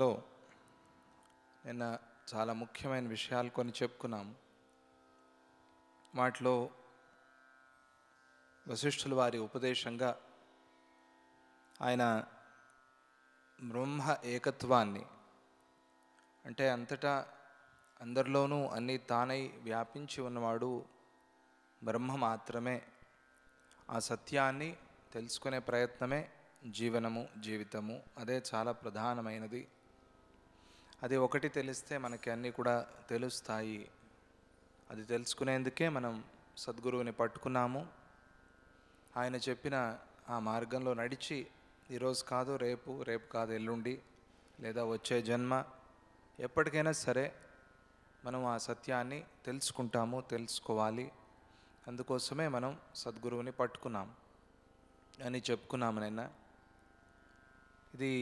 ధ్యానంలో నిన్న చాలా ముఖ్యమైన విషయాలు కొన్ని చెప్పుకున్నాం వాటిలో వశిష్ఠుల వారి ఉపదేశంగా ఆయన బ్రహ్మ ఏకత్వాన్ని అంటే అంతటా అందరిలోనూ అన్నీ తానై వ్యాపించి ఉన్నవాడు బ్రహ్మ మాత్రమే ఆ సత్యాన్ని తెలుసుకునే ప్రయత్నమే జీవనము జీవితము అదే చాలా ప్రధానమైనది అది ఒకటి తెలిస్తే మనకి అన్నీ కూడా తెలుస్తాయి అది తెలుసుకునేందుకే మనం సద్గురువుని పట్టుకున్నాము ఆయన చెప్పిన ఆ మార్గంలో నడిచి ఈరోజు కాదు రేపు రేపు కాదు ఎల్లుండి లేదా వచ్చే జన్మ ఎప్పటికైనా సరే మనం ఆ సత్యాన్ని తెలుసుకుంటాము తెలుసుకోవాలి అందుకోసమే మనం సద్గురువుని పట్టుకున్నాం అని చెప్పుకున్నాము నిన్న ఇది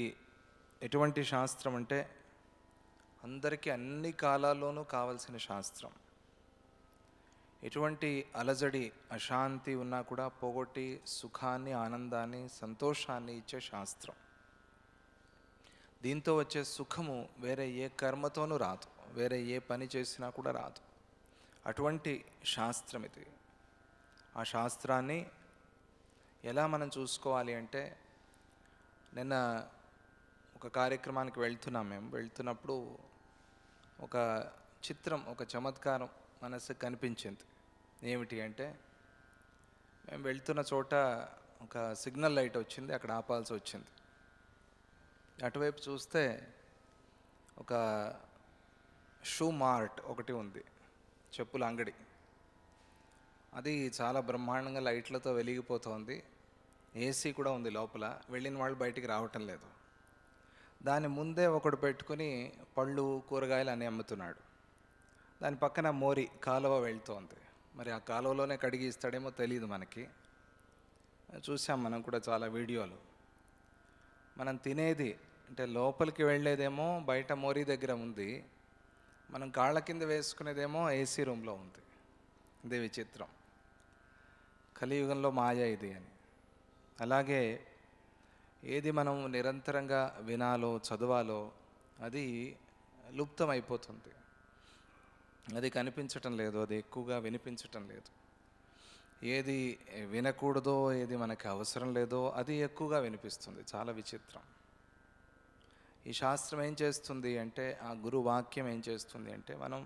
ఎటువంటి శాస్త్రం అంటే అందరికీ అన్ని కాలాల్లోనూ కావలసిన శాస్త్రం ఎటువంటి అలజడి అశాంతి ఉన్నా కూడా పోగొట్టి సుఖాన్ని ఆనందాన్ని సంతోషాన్ని ఇచ్చే శాస్త్రం దీంతో వచ్చే సుఖము వేరే ఏ కర్మతోనూ రాదు వేరే ఏ పని చేసినా కూడా రాదు అటువంటి శాస్త్రం ఇది ఆ శాస్త్రాన్ని ఎలా మనం చూసుకోవాలి అంటే నిన్న ఒక కార్యక్రమానికి వెళ్తున్నాం మేము వెళ్తున్నప్పుడు ఒక చిత్రం ఒక చమత్కారం మనసు కనిపించింది ఏమిటి అంటే మేము వెళ్తున్న చోట ఒక సిగ్నల్ లైట్ వచ్చింది అక్కడ ఆపాల్సి వచ్చింది అటువైపు చూస్తే ఒక షూ మార్ట్ ఒకటి ఉంది చెప్పుల అంగడి అది చాలా బ్రహ్మాండంగా లైట్లతో వెలిగిపోతుంది ఏసీ కూడా ఉంది లోపల వెళ్ళిన వాళ్ళు బయటికి రావటం లేదు దాని ముందే ఒకడు పెట్టుకుని పళ్ళు కూరగాయలు అని అమ్ముతున్నాడు దాని పక్కన మోరి కాలువ వెళ్తోంది మరి ఆ కాలువలోనే కడిగి ఇస్తాడేమో తెలియదు మనకి చూసాం మనం కూడా చాలా వీడియోలు మనం తినేది అంటే లోపలికి వెళ్ళేదేమో బయట మోరీ దగ్గర ఉంది మనం కాళ్ళ కింద వేసుకునేదేమో ఏసీ రూమ్లో ఉంది ఇదే విచిత్రం కలియుగంలో మాయ ఇది అని అలాగే ఏది మనం నిరంతరంగా వినాలో చదవాలో అది లుప్తం అయిపోతుంది అది కనిపించటం లేదు అది ఎక్కువగా వినిపించటం లేదు ఏది వినకూడదో ఏది మనకి అవసరం లేదో అది ఎక్కువగా వినిపిస్తుంది చాలా విచిత్రం ఈ శాస్త్రం ఏం చేస్తుంది అంటే ఆ గురు వాక్యం ఏం చేస్తుంది అంటే మనం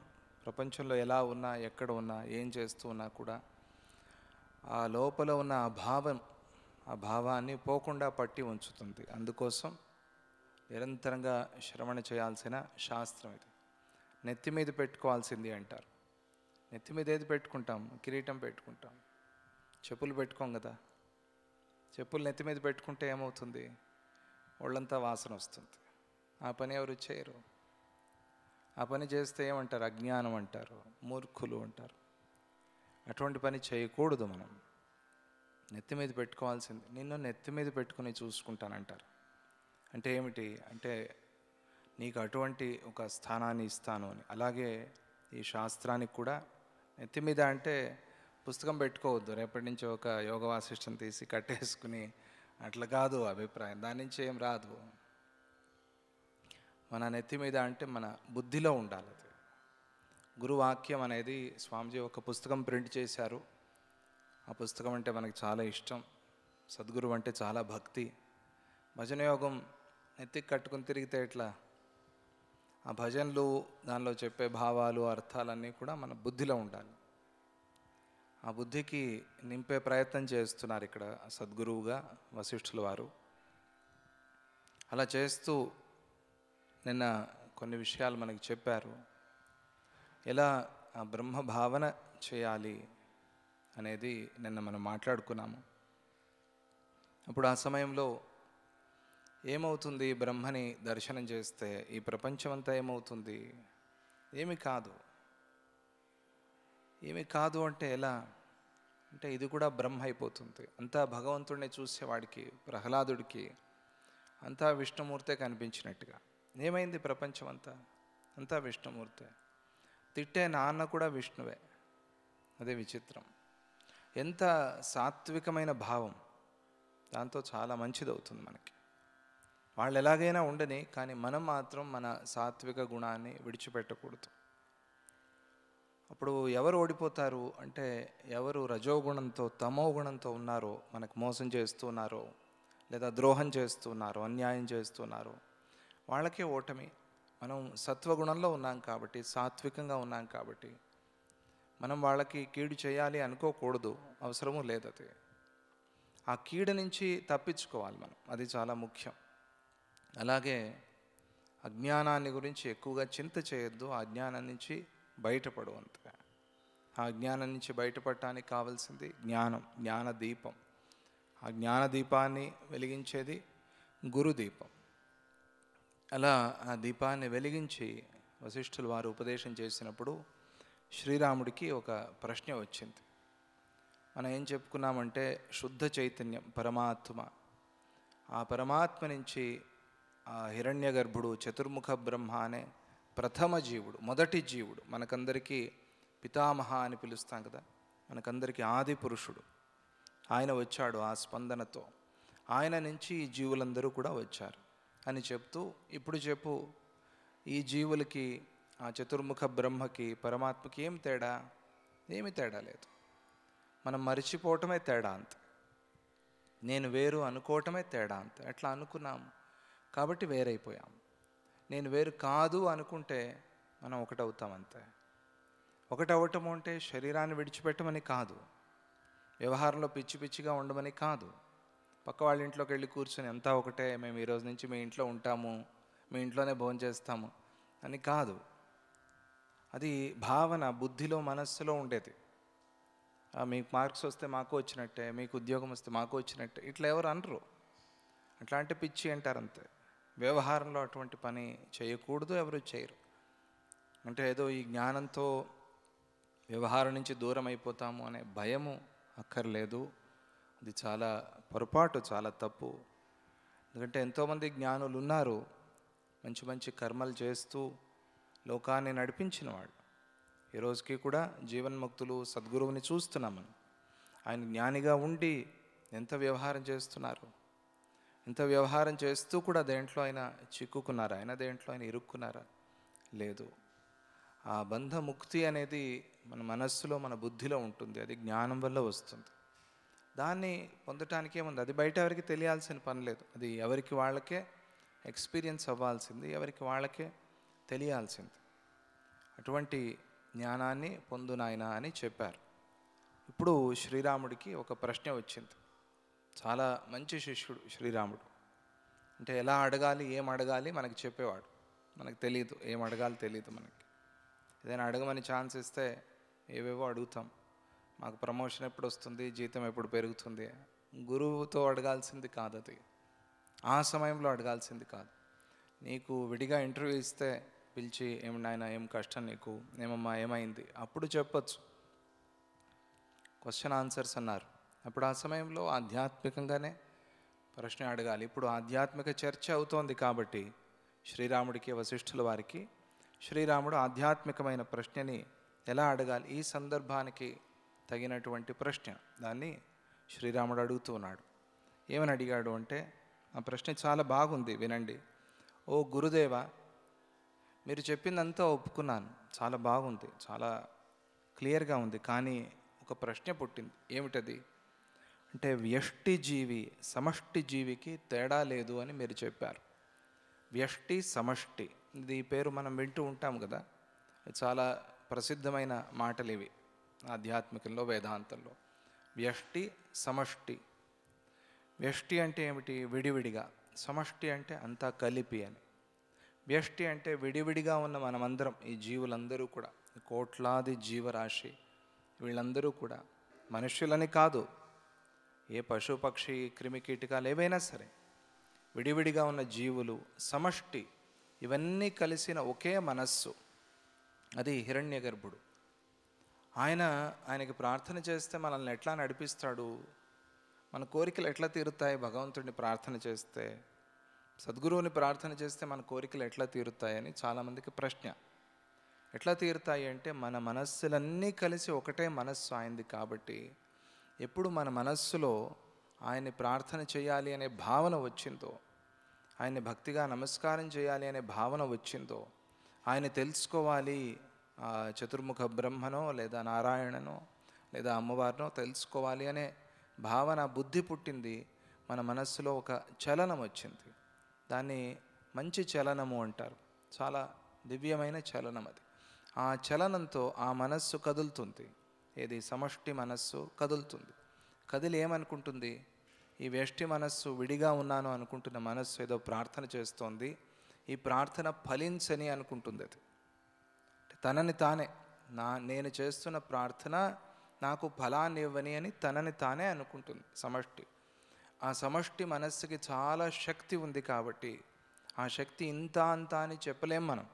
ప్రపంచంలో ఎలా ఉన్నా ఎక్కడ ఉన్నా ఏం చేస్తూ ఉన్నా కూడా ఆ లోపల ఉన్న అభావం ఆ భావాన్ని పోకుండా పట్టి ఉంచుతుంది అందుకోసం నిరంతరంగా శ్రవణ చేయాల్సిన శాస్త్రం ఇది నెత్తి మీద పెట్టుకోవాల్సింది అంటారు నెత్తి మీద ఏది పెట్టుకుంటాం కిరీటం పెట్టుకుంటాం చెప్పులు పెట్టుకోం కదా చెప్పులు నెత్తి మీద పెట్టుకుంటే ఏమవుతుంది ఒళ్ళంతా వాసన వస్తుంది ఆ పని ఎవరు చేయరు ఆ పని చేస్తే ఏమంటారు అజ్ఞానం అంటారు మూర్ఖులు అంటారు అటువంటి పని చేయకూడదు మనం నెత్తి మీద పెట్టుకోవాల్సింది నిన్ను నెత్తి మీద పెట్టుకుని చూసుకుంటానంటారు అంటే ఏమిటి అంటే నీకు అటువంటి ఒక స్థానాన్ని ఇస్తాను అని అలాగే ఈ శాస్త్రానికి కూడా నెత్తి మీద అంటే పుస్తకం పెట్టుకోవద్దు రేపటి నుంచి ఒక యోగ వాసిష్టం తీసి కట్టేసుకుని అట్లా కాదు అభిప్రాయం దాని నుంచి ఏం రాదు మన నెత్తి మీద అంటే మన బుద్ధిలో ఉండాలి గురువాక్యం అనేది స్వామిజీ ఒక పుస్తకం ప్రింట్ చేశారు ఆ పుస్తకం అంటే మనకు చాలా ఇష్టం సద్గురువు అంటే చాలా భక్తి భజన యోగం నెత్తికి కట్టుకుని తిరిగితే ఎట్లా ఆ భజనలు దానిలో చెప్పే భావాలు అర్థాలన్నీ కూడా మన బుద్ధిలో ఉండాలి ఆ బుద్ధికి నింపే ప్రయత్నం చేస్తున్నారు ఇక్కడ సద్గురువుగా వశిష్ఠుల వారు అలా చేస్తూ నిన్న కొన్ని విషయాలు మనకి చెప్పారు ఎలా ఆ బ్రహ్మ భావన చేయాలి అనేది నిన్న మనం మాట్లాడుకున్నాము అప్పుడు ఆ సమయంలో ఏమవుతుంది బ్రహ్మని దర్శనం చేస్తే ఈ ప్రపంచం అంతా ఏమవుతుంది ఏమి కాదు ఏమి కాదు అంటే ఎలా అంటే ఇది కూడా బ్రహ్మ అయిపోతుంది అంతా భగవంతుడిని చూసేవాడికి ప్రహ్లాదుడికి అంతా విష్ణుమూర్తే కనిపించినట్టుగా ఏమైంది ప్రపంచం అంతా అంతా విష్ణుమూర్తే తిట్టే నాన్న కూడా విష్ణువే అదే విచిత్రం ఎంత సాత్వికమైన భావం దాంతో చాలా మంచిది అవుతుంది మనకి వాళ్ళు ఎలాగైనా ఉండని కానీ మనం మాత్రం మన సాత్విక గుణాన్ని విడిచిపెట్టకూడదు అప్పుడు ఎవరు ఓడిపోతారు అంటే ఎవరు రజోగుణంతో తమో గుణంతో ఉన్నారో మనకు మోసం చేస్తున్నారో లేదా ద్రోహం చేస్తున్నారో అన్యాయం చేస్తున్నారో వాళ్ళకే ఓటమి మనం సత్వగుణంలో ఉన్నాం కాబట్టి సాత్వికంగా ఉన్నాం కాబట్టి మనం వాళ్ళకి కీడు చేయాలి అనుకోకూడదు అవసరము లేదు అది ఆ కీడు నుంచి తప్పించుకోవాలి మనం అది చాలా ముఖ్యం అలాగే అజ్ఞానాన్ని గురించి ఎక్కువగా చింత చేయొద్దు ఆ జ్ఞానం నుంచి బయటపడు అంతగా ఆ జ్ఞానం నుంచి బయటపడటానికి కావాల్సింది జ్ఞానం జ్ఞానదీపం ఆ జ్ఞానదీపాన్ని వెలిగించేది గురుదీపం అలా ఆ దీపాన్ని వెలిగించి వశిష్ఠులు వారు ఉపదేశం చేసినప్పుడు శ్రీరాముడికి ఒక ప్రశ్న వచ్చింది మనం ఏం చెప్పుకున్నామంటే శుద్ధ చైతన్యం పరమాత్మ ఆ పరమాత్మ నుంచి ఆ హిరణ్య గర్భుడు చతుర్ముఖ బ్రహ్మ అనే ప్రథమ జీవుడు మొదటి జీవుడు మనకందరికీ పితామహ అని పిలుస్తాం కదా మనకందరికీ ఆది పురుషుడు ఆయన వచ్చాడు ఆ స్పందనతో ఆయన నుంచి ఈ జీవులందరూ కూడా వచ్చారు అని చెప్తూ ఇప్పుడు చెప్పు ఈ జీవులకి ఆ చతుర్ముఖ బ్రహ్మకి పరమాత్మకి ఏం తేడా ఏమి తేడా లేదు మనం మరిచిపోవటమే తేడా అంత నేను వేరు అనుకోవటమే తేడా అంత ఎట్లా అనుకున్నాం కాబట్టి వేరైపోయాం నేను వేరు కాదు అనుకుంటే మనం ఒకటవుతాం అంతే ఒకటవటం అంటే శరీరాన్ని విడిచిపెట్టమని కాదు వ్యవహారంలో పిచ్చి పిచ్చిగా ఉండమని కాదు పక్క వాళ్ళ ఇంట్లోకి వెళ్ళి కూర్చొని అంతా ఒకటే మేము ఈరోజు నుంచి మీ ఇంట్లో ఉంటాము మీ ఇంట్లోనే భోజనం చేస్తాము అని కాదు అది భావన బుద్ధిలో మనస్సులో ఉండేది మీకు మార్క్స్ వస్తే మాకు వచ్చినట్టే మీకు ఉద్యోగం వస్తే మాకు వచ్చినట్టే ఇట్లా ఎవరు అనరు అట్లాంటి పిచ్చి అంటారు అంతే వ్యవహారంలో అటువంటి పని చేయకూడదు ఎవరు చేయరు అంటే ఏదో ఈ జ్ఞానంతో వ్యవహారం నుంచి దూరం అయిపోతాము అనే భయము అక్కర్లేదు అది చాలా పొరపాటు చాలా తప్పు ఎందుకంటే ఎంతోమంది జ్ఞానులు ఉన్నారు మంచి మంచి కర్మలు చేస్తూ లోకాన్ని నడిపించినవాడు ఈ ఈరోజుకి కూడా జీవన్ముక్తులు సద్గురువుని చూస్తున్నాం మనం ఆయన జ్ఞానిగా ఉండి ఎంత వ్యవహారం చేస్తున్నారు ఎంత వ్యవహారం చేస్తూ కూడా దేంట్లో ఆయన చిక్కుకున్నారా ఆయన దేంట్లో ఆయన ఇరుక్కున్నారా లేదు ఆ బంధముక్తి అనేది మన మనస్సులో మన బుద్ధిలో ఉంటుంది అది జ్ఞానం వల్ల వస్తుంది దాన్ని పొందటానికి ఏముంది అది బయట ఎవరికి తెలియాల్సిన పని లేదు అది ఎవరికి వాళ్ళకే ఎక్స్పీరియన్స్ అవ్వాల్సింది ఎవరికి వాళ్ళకే తెలియాల్సింది అటువంటి జ్ఞానాన్ని పొందునాయన అని చెప్పారు ఇప్పుడు శ్రీరాముడికి ఒక ప్రశ్న వచ్చింది చాలా మంచి శిష్యుడు శ్రీరాముడు అంటే ఎలా అడగాలి ఏం అడగాలి మనకు చెప్పేవాడు మనకు తెలియదు ఏం అడగాలి తెలియదు మనకి ఏదైనా అడగమని ఛాన్స్ ఇస్తే ఏవేవో అడుగుతాం మాకు ప్రమోషన్ ఎప్పుడు వస్తుంది జీతం ఎప్పుడు పెరుగుతుంది గురువుతో అడగాల్సింది కాదు అది ఆ సమయంలో అడగాల్సింది కాదు నీకు విడిగా ఇంటర్వ్యూ ఇస్తే పిలిచి ఏం నాయన ఏం కష్టం నీకు ఏమమ్మా ఏమైంది అప్పుడు చెప్పచ్చు క్వశ్చన్ ఆన్సర్స్ అన్నారు అప్పుడు ఆ సమయంలో ఆధ్యాత్మికంగానే ప్రశ్న అడగాలి ఇప్పుడు ఆధ్యాత్మిక చర్చ అవుతోంది కాబట్టి శ్రీరాముడికి వశిష్ఠుల వారికి శ్రీరాముడు ఆధ్యాత్మికమైన ప్రశ్నని ఎలా అడగాలి ఈ సందర్భానికి తగినటువంటి ప్రశ్న దాన్ని శ్రీరాముడు అడుగుతూ ఉన్నాడు ఏమని అడిగాడు అంటే ఆ ప్రశ్న చాలా బాగుంది వినండి ఓ గురుదేవ మీరు చెప్పిందంతా ఒప్పుకున్నాను చాలా బాగుంది చాలా క్లియర్గా ఉంది కానీ ఒక ప్రశ్న పుట్టింది ఏమిటది అంటే వ్యష్టి జీవి సమష్టి జీవికి తేడా లేదు అని మీరు చెప్పారు వ్యష్టి సమష్టి ఇది పేరు మనం వింటూ ఉంటాం కదా చాలా ప్రసిద్ధమైన మాటలు ఇవి ఆధ్యాత్మికంలో వేదాంతంలో వ్యష్టి సమష్టి వ్యష్టి అంటే ఏమిటి విడివిడిగా సమష్టి అంటే అంతా కలిపి అని వ్యష్టి అంటే విడివిడిగా ఉన్న మనమందరం ఈ జీవులందరూ కూడా కోట్లాది జీవరాశి వీళ్ళందరూ కూడా మనుష్యులని కాదు ఏ పశుపక్షి క్రిమి కీటకాలు ఏవైనా సరే విడివిడిగా ఉన్న జీవులు సమష్టి ఇవన్నీ కలిసిన ఒకే మనస్సు అది హిరణ్య గర్భుడు ఆయన ఆయనకి ప్రార్థన చేస్తే మనల్ని ఎట్లా నడిపిస్తాడు మన కోరికలు ఎట్లా తీరుతాయి భగవంతుడిని ప్రార్థన చేస్తే సద్గురువుని ప్రార్థన చేస్తే మన కోరికలు ఎట్లా తీరుతాయని చాలామందికి ప్రశ్న ఎట్లా తీరుతాయి అంటే మన మనస్సులన్నీ కలిసి ఒకటే మనస్సు ఆయనది కాబట్టి ఎప్పుడు మన మనస్సులో ఆయన్ని ప్రార్థన చేయాలి అనే భావన వచ్చిందో ఆయన్ని భక్తిగా నమస్కారం చేయాలి అనే భావన వచ్చిందో ఆయన తెలుసుకోవాలి చతుర్ముఖ బ్రహ్మనో లేదా నారాయణనో లేదా అమ్మవారినో తెలుసుకోవాలి అనే భావన బుద్ధి పుట్టింది మన మనస్సులో ఒక చలనం వచ్చింది దాన్ని మంచి చలనము అంటారు చాలా దివ్యమైన చలనం అది ఆ చలనంతో ఆ మనస్సు కదులుతుంది ఏది సమష్టి మనస్సు కదులుతుంది కదిలి ఏమనుకుంటుంది ఈ వేష్టి మనస్సు విడిగా ఉన్నాను అనుకుంటున్న మనస్సు ఏదో ప్రార్థన చేస్తోంది ఈ ప్రార్థన ఫలించని అనుకుంటుంది అది తనని తానే నా నేను చేస్తున్న ప్రార్థన నాకు ఫలాన్ని ఇవ్వని అని తనని తానే అనుకుంటుంది సమష్టి ఆ సమష్టి మనస్సుకి చాలా శక్తి ఉంది కాబట్టి ఆ శక్తి ఇంత అంత అని చెప్పలేం మనం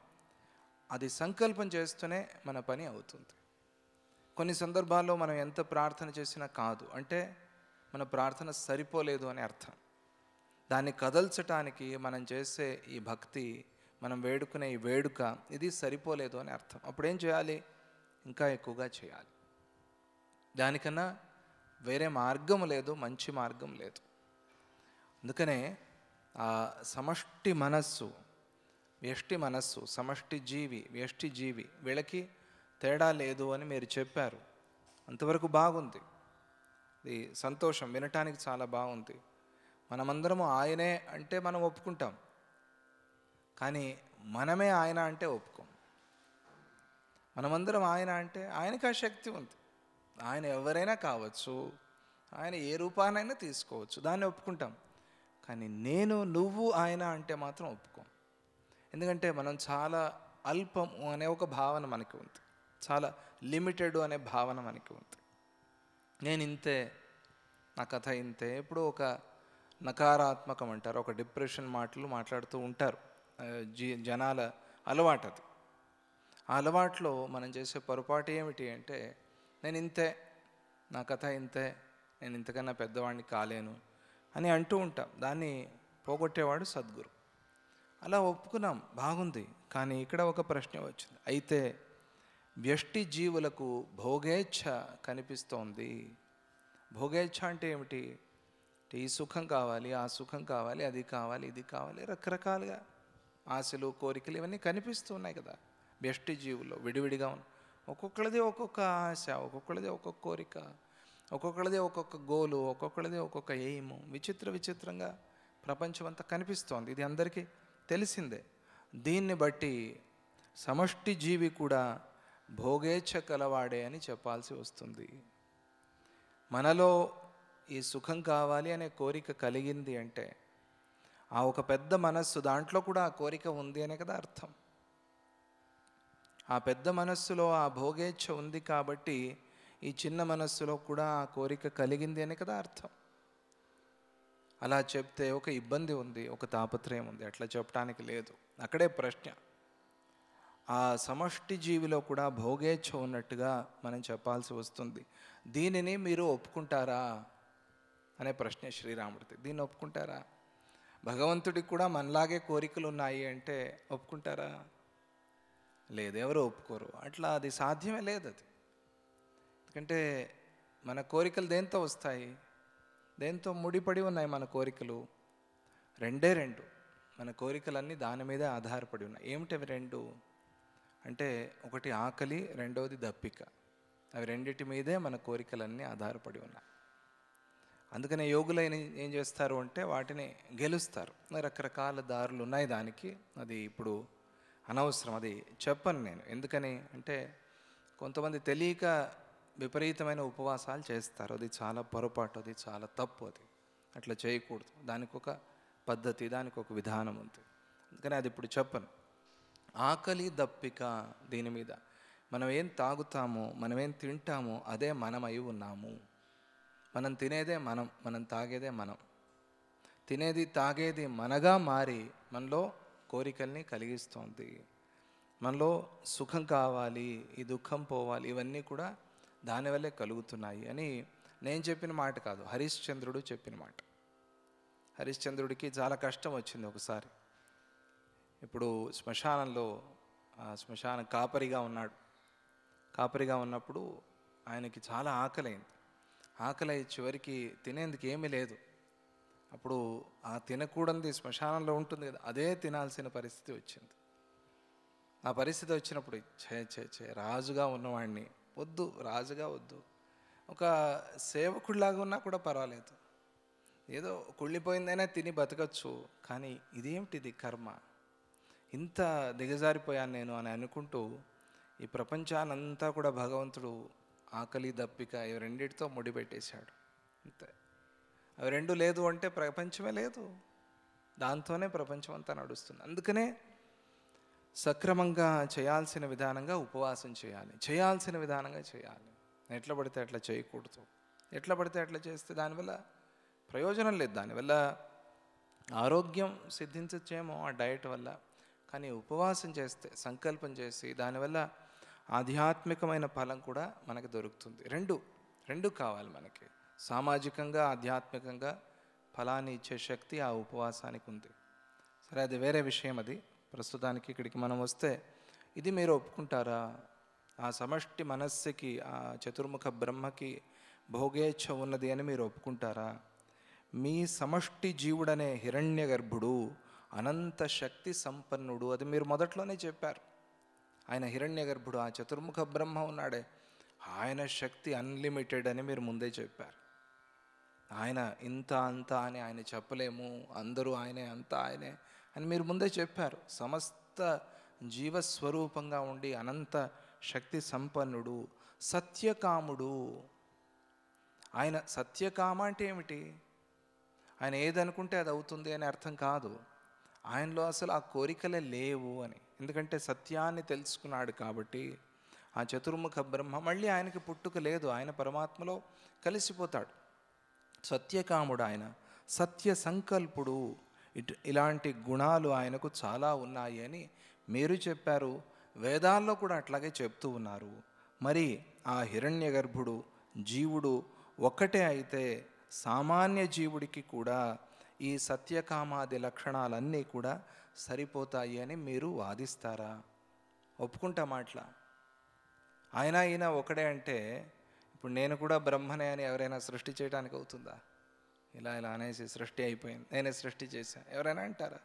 అది సంకల్పం చేస్తూనే మన పని అవుతుంది కొన్ని సందర్భాల్లో మనం ఎంత ప్రార్థన చేసినా కాదు అంటే మన ప్రార్థన సరిపోలేదు అని అర్థం దాన్ని కదల్చటానికి మనం చేసే ఈ భక్తి మనం వేడుకునే ఈ వేడుక ఇది సరిపోలేదు అని అర్థం అప్పుడు ఏం చేయాలి ఇంకా ఎక్కువగా చేయాలి దానికన్నా వేరే మార్గం లేదు మంచి మార్గం లేదు అందుకనే ఆ సమష్టి మనస్సు వ్యష్టి మనస్సు సమష్టి జీవి వ్యష్టి జీవి వీళ్ళకి తేడా లేదు అని మీరు చెప్పారు అంతవరకు బాగుంది ఇది సంతోషం వినటానికి చాలా బాగుంది మనమందరము ఆయనే అంటే మనం ఒప్పుకుంటాం కానీ మనమే ఆయన అంటే ఒప్పుకోం మనమందరం ఆయన అంటే ఆయనకి ఆ శక్తి ఉంది ఆయన ఎవరైనా కావచ్చు ఆయన ఏ రూపానైనా తీసుకోవచ్చు దాన్ని ఒప్పుకుంటాం కానీ నేను నువ్వు ఆయన అంటే మాత్రం ఒప్పుకోం ఎందుకంటే మనం చాలా అల్పం అనే ఒక భావన మనకి ఉంది చాలా లిమిటెడ్ అనే భావన మనకి ఉంది నేను ఇంతే నా కథ ఇంతే ఇప్పుడు ఒక నకారాత్మకం అంటారు ఒక డిప్రెషన్ మాటలు మాట్లాడుతూ ఉంటారు జీ జనాల అలవాటు అది ఆ అలవాట్లో మనం చేసే పొరపాటు ఏమిటి అంటే నేను ఇంతే నా కథ ఇంతే నేను ఇంతకన్నా పెద్దవాడిని కాలేను అని అంటూ ఉంటాం దాన్ని పోగొట్టేవాడు సద్గురు అలా ఒప్పుకున్నాం బాగుంది కానీ ఇక్కడ ఒక ప్రశ్న వచ్చింది అయితే వ్యష్టి జీవులకు భోగేచ్ఛ కనిపిస్తోంది భోగేచ్ఛ అంటే ఏమిటి ఈ సుఖం కావాలి ఆ సుఖం కావాలి అది కావాలి ఇది కావాలి రకరకాలుగా ఆశలు కోరికలు ఇవన్నీ కనిపిస్తున్నాయి కదా వ్యష్టి జీవుల్లో విడివిడిగా ఉన్నాయి ఒక్కొక్కరిది ఒక్కొక్క ఆశ ఒక్కొక్కరిది ఒక్కొక్క కోరిక ఒక్కొక్కళ్ళదే ఒక్కొక్క గోలు ఒక్కొక్కళ్ళదే ఒక్కొక్క ఎయిమ్ విచిత్ర విచిత్రంగా ప్రపంచం అంతా కనిపిస్తోంది ఇది అందరికీ తెలిసిందే దీన్ని బట్టి సమష్టి జీవి కూడా భోగేచ్ఛ కలవాడే అని చెప్పాల్సి వస్తుంది మనలో ఈ సుఖం కావాలి అనే కోరిక కలిగింది అంటే ఆ ఒక పెద్ద మనస్సు దాంట్లో కూడా ఆ కోరిక ఉంది అనే కదా అర్థం ఆ పెద్ద మనస్సులో ఆ భోగేచ్ఛ ఉంది కాబట్టి ఈ చిన్న మనస్సులో కూడా ఆ కోరిక కలిగింది అని కదా అర్థం అలా చెప్తే ఒక ఇబ్బంది ఉంది ఒక తాపత్రయం ఉంది అట్లా చెప్పడానికి లేదు అక్కడే ప్రశ్న ఆ సమష్టి జీవిలో కూడా భోగేచ్ఛ ఉన్నట్టుగా మనం చెప్పాల్సి వస్తుంది దీనిని మీరు ఒప్పుకుంటారా అనే ప్రశ్న శ్రీరాముడిది దీన్ని ఒప్పుకుంటారా భగవంతుడికి కూడా మనలాగే కోరికలు ఉన్నాయి అంటే ఒప్పుకుంటారా లేదు ఎవరు ఒప్పుకోరు అట్లా అది సాధ్యమే లేదు అది ఎందుకంటే మన కోరికలు దేంతో వస్తాయి దేంతో ముడిపడి ఉన్నాయి మన కోరికలు రెండే రెండు మన కోరికలన్నీ దాని మీదే ఆధారపడి ఉన్నాయి ఏమిటవి రెండు అంటే ఒకటి ఆకలి రెండవది దప్పిక అవి రెండిటి మీదే మన కోరికలన్నీ ఆధారపడి ఉన్నాయి అందుకనే యోగులైన ఏం చేస్తారు అంటే వాటిని గెలుస్తారు రకరకాల దారులు ఉన్నాయి దానికి అది ఇప్పుడు అనవసరం అది చెప్పను నేను ఎందుకని అంటే కొంతమంది తెలియక విపరీతమైన ఉపవాసాలు చేస్తారు అది చాలా పొరపాటు అది చాలా తప్పు అది అట్లా చేయకూడదు దానికి ఒక పద్ధతి దానికి ఒక విధానం ఉంది అందుకని అది ఇప్పుడు చెప్పను ఆకలి దప్పిక దీని మీద మనం ఏం తాగుతామో మనం ఏం తింటామో అదే మనమై ఉన్నాము మనం తినేదే మనం మనం తాగేదే మనం తినేది తాగేది మనగా మారి మనలో కోరికల్ని కలిగిస్తోంది మనలో సుఖం కావాలి ఈ దుఃఖం పోవాలి ఇవన్నీ కూడా దానివల్లే కలుగుతున్నాయి అని నేను చెప్పిన మాట కాదు హరిశ్చంద్రుడు చెప్పిన మాట హరిశ్చంద్రుడికి చాలా కష్టం వచ్చింది ఒకసారి ఇప్పుడు శ్మశానంలో శ్మశానం కాపరిగా ఉన్నాడు కాపరిగా ఉన్నప్పుడు ఆయనకి చాలా ఆకలైంది ఆకలి చివరికి తినేందుకు ఏమీ లేదు అప్పుడు ఆ తినకూడనిది శ్మశానంలో ఉంటుంది కదా అదే తినాల్సిన పరిస్థితి వచ్చింది ఆ పరిస్థితి వచ్చినప్పుడు చే చే చే రాజుగా ఉన్నవాడిని వద్దు రాజుగా వద్దు ఒక సేవకుడిలాగా ఉన్నా కూడా పర్వాలేదు ఏదో కుళ్ళిపోయిందైనా తిని బతకచ్చు కానీ ఇదేమిటిది కర్మ ఇంత దిగజారిపోయాను నేను అని అనుకుంటూ ఈ ప్రపంచానంతా కూడా భగవంతుడు ఆకలి దప్పిక ఇవి రెండింటితో ముడిపెట్టేశాడు అంతే అవి రెండు లేదు అంటే ప్రపంచమే లేదు దాంతోనే ప్రపంచం అంతా నడుస్తుంది అందుకనే సక్రమంగా చేయాల్సిన విధానంగా ఉపవాసం చేయాలి చేయాల్సిన విధానంగా చేయాలి ఎట్లా పడితే అట్లా చేయకూడదు ఎట్లా పడితే అట్లా చేస్తే దానివల్ల ప్రయోజనం లేదు దానివల్ల ఆరోగ్యం సిద్ధించచ్చేమో ఆ డయట్ వల్ల కానీ ఉపవాసం చేస్తే సంకల్పం చేసి దానివల్ల ఆధ్యాత్మికమైన ఫలం కూడా మనకు దొరుకుతుంది రెండు రెండు కావాలి మనకి సామాజికంగా ఆధ్యాత్మికంగా ఫలాన్ని ఇచ్చే శక్తి ఆ ఉపవాసానికి ఉంది సరే అది వేరే విషయం అది ప్రస్తుతానికి ఇక్కడికి మనం వస్తే ఇది మీరు ఒప్పుకుంటారా ఆ సమష్టి మనస్సుకి ఆ చతుర్ముఖ బ్రహ్మకి భోగేచ్ఛ ఉన్నది అని మీరు ఒప్పుకుంటారా మీ సమష్టి జీవుడనే హిరణ్య గర్భుడు అనంత శక్తి సంపన్నుడు అది మీరు మొదట్లోనే చెప్పారు ఆయన హిరణ్య గర్భుడు ఆ చతుర్ముఖ బ్రహ్మ ఉన్నాడే ఆయన శక్తి అన్లిమిటెడ్ అని మీరు ముందే చెప్పారు ఆయన ఇంత అంత అని ఆయన చెప్పలేము అందరూ ఆయనే అంతా ఆయనే అని మీరు ముందే చెప్పారు సమస్త జీవస్వరూపంగా ఉండి అనంత శక్తి సంపన్నుడు సత్యకాముడు ఆయన సత్యకామ అంటే ఏమిటి ఆయన ఏదనుకుంటే అది అవుతుంది అని అర్థం కాదు ఆయనలో అసలు ఆ కోరికలే లేవు అని ఎందుకంటే సత్యాన్ని తెలుసుకున్నాడు కాబట్టి ఆ చతుర్ముఖ బ్రహ్మ మళ్ళీ ఆయనకి పుట్టుక లేదు ఆయన పరమాత్మలో కలిసిపోతాడు సత్యకాముడు ఆయన సత్య సంకల్పుడు ఇటు ఇలాంటి గుణాలు ఆయనకు చాలా ఉన్నాయి అని మీరు చెప్పారు వేదాల్లో కూడా అట్లాగే చెప్తూ ఉన్నారు మరి ఆ హిరణ్య గర్భుడు జీవుడు ఒక్కటే అయితే సామాన్య జీవుడికి కూడా ఈ సత్యకామాది లక్షణాలన్నీ కూడా సరిపోతాయి అని మీరు వాదిస్తారా ఒప్పుకుంటా మాట్లా ఆయన ఈయన ఒకడే అంటే ఇప్పుడు నేను కూడా బ్రహ్మనే అని ఎవరైనా సృష్టి చేయడానికి అవుతుందా ఇలా ఇలా అనేసి సృష్టి అయిపోయింది నేనే సృష్టి చేశాను ఎవరైనా అంటారా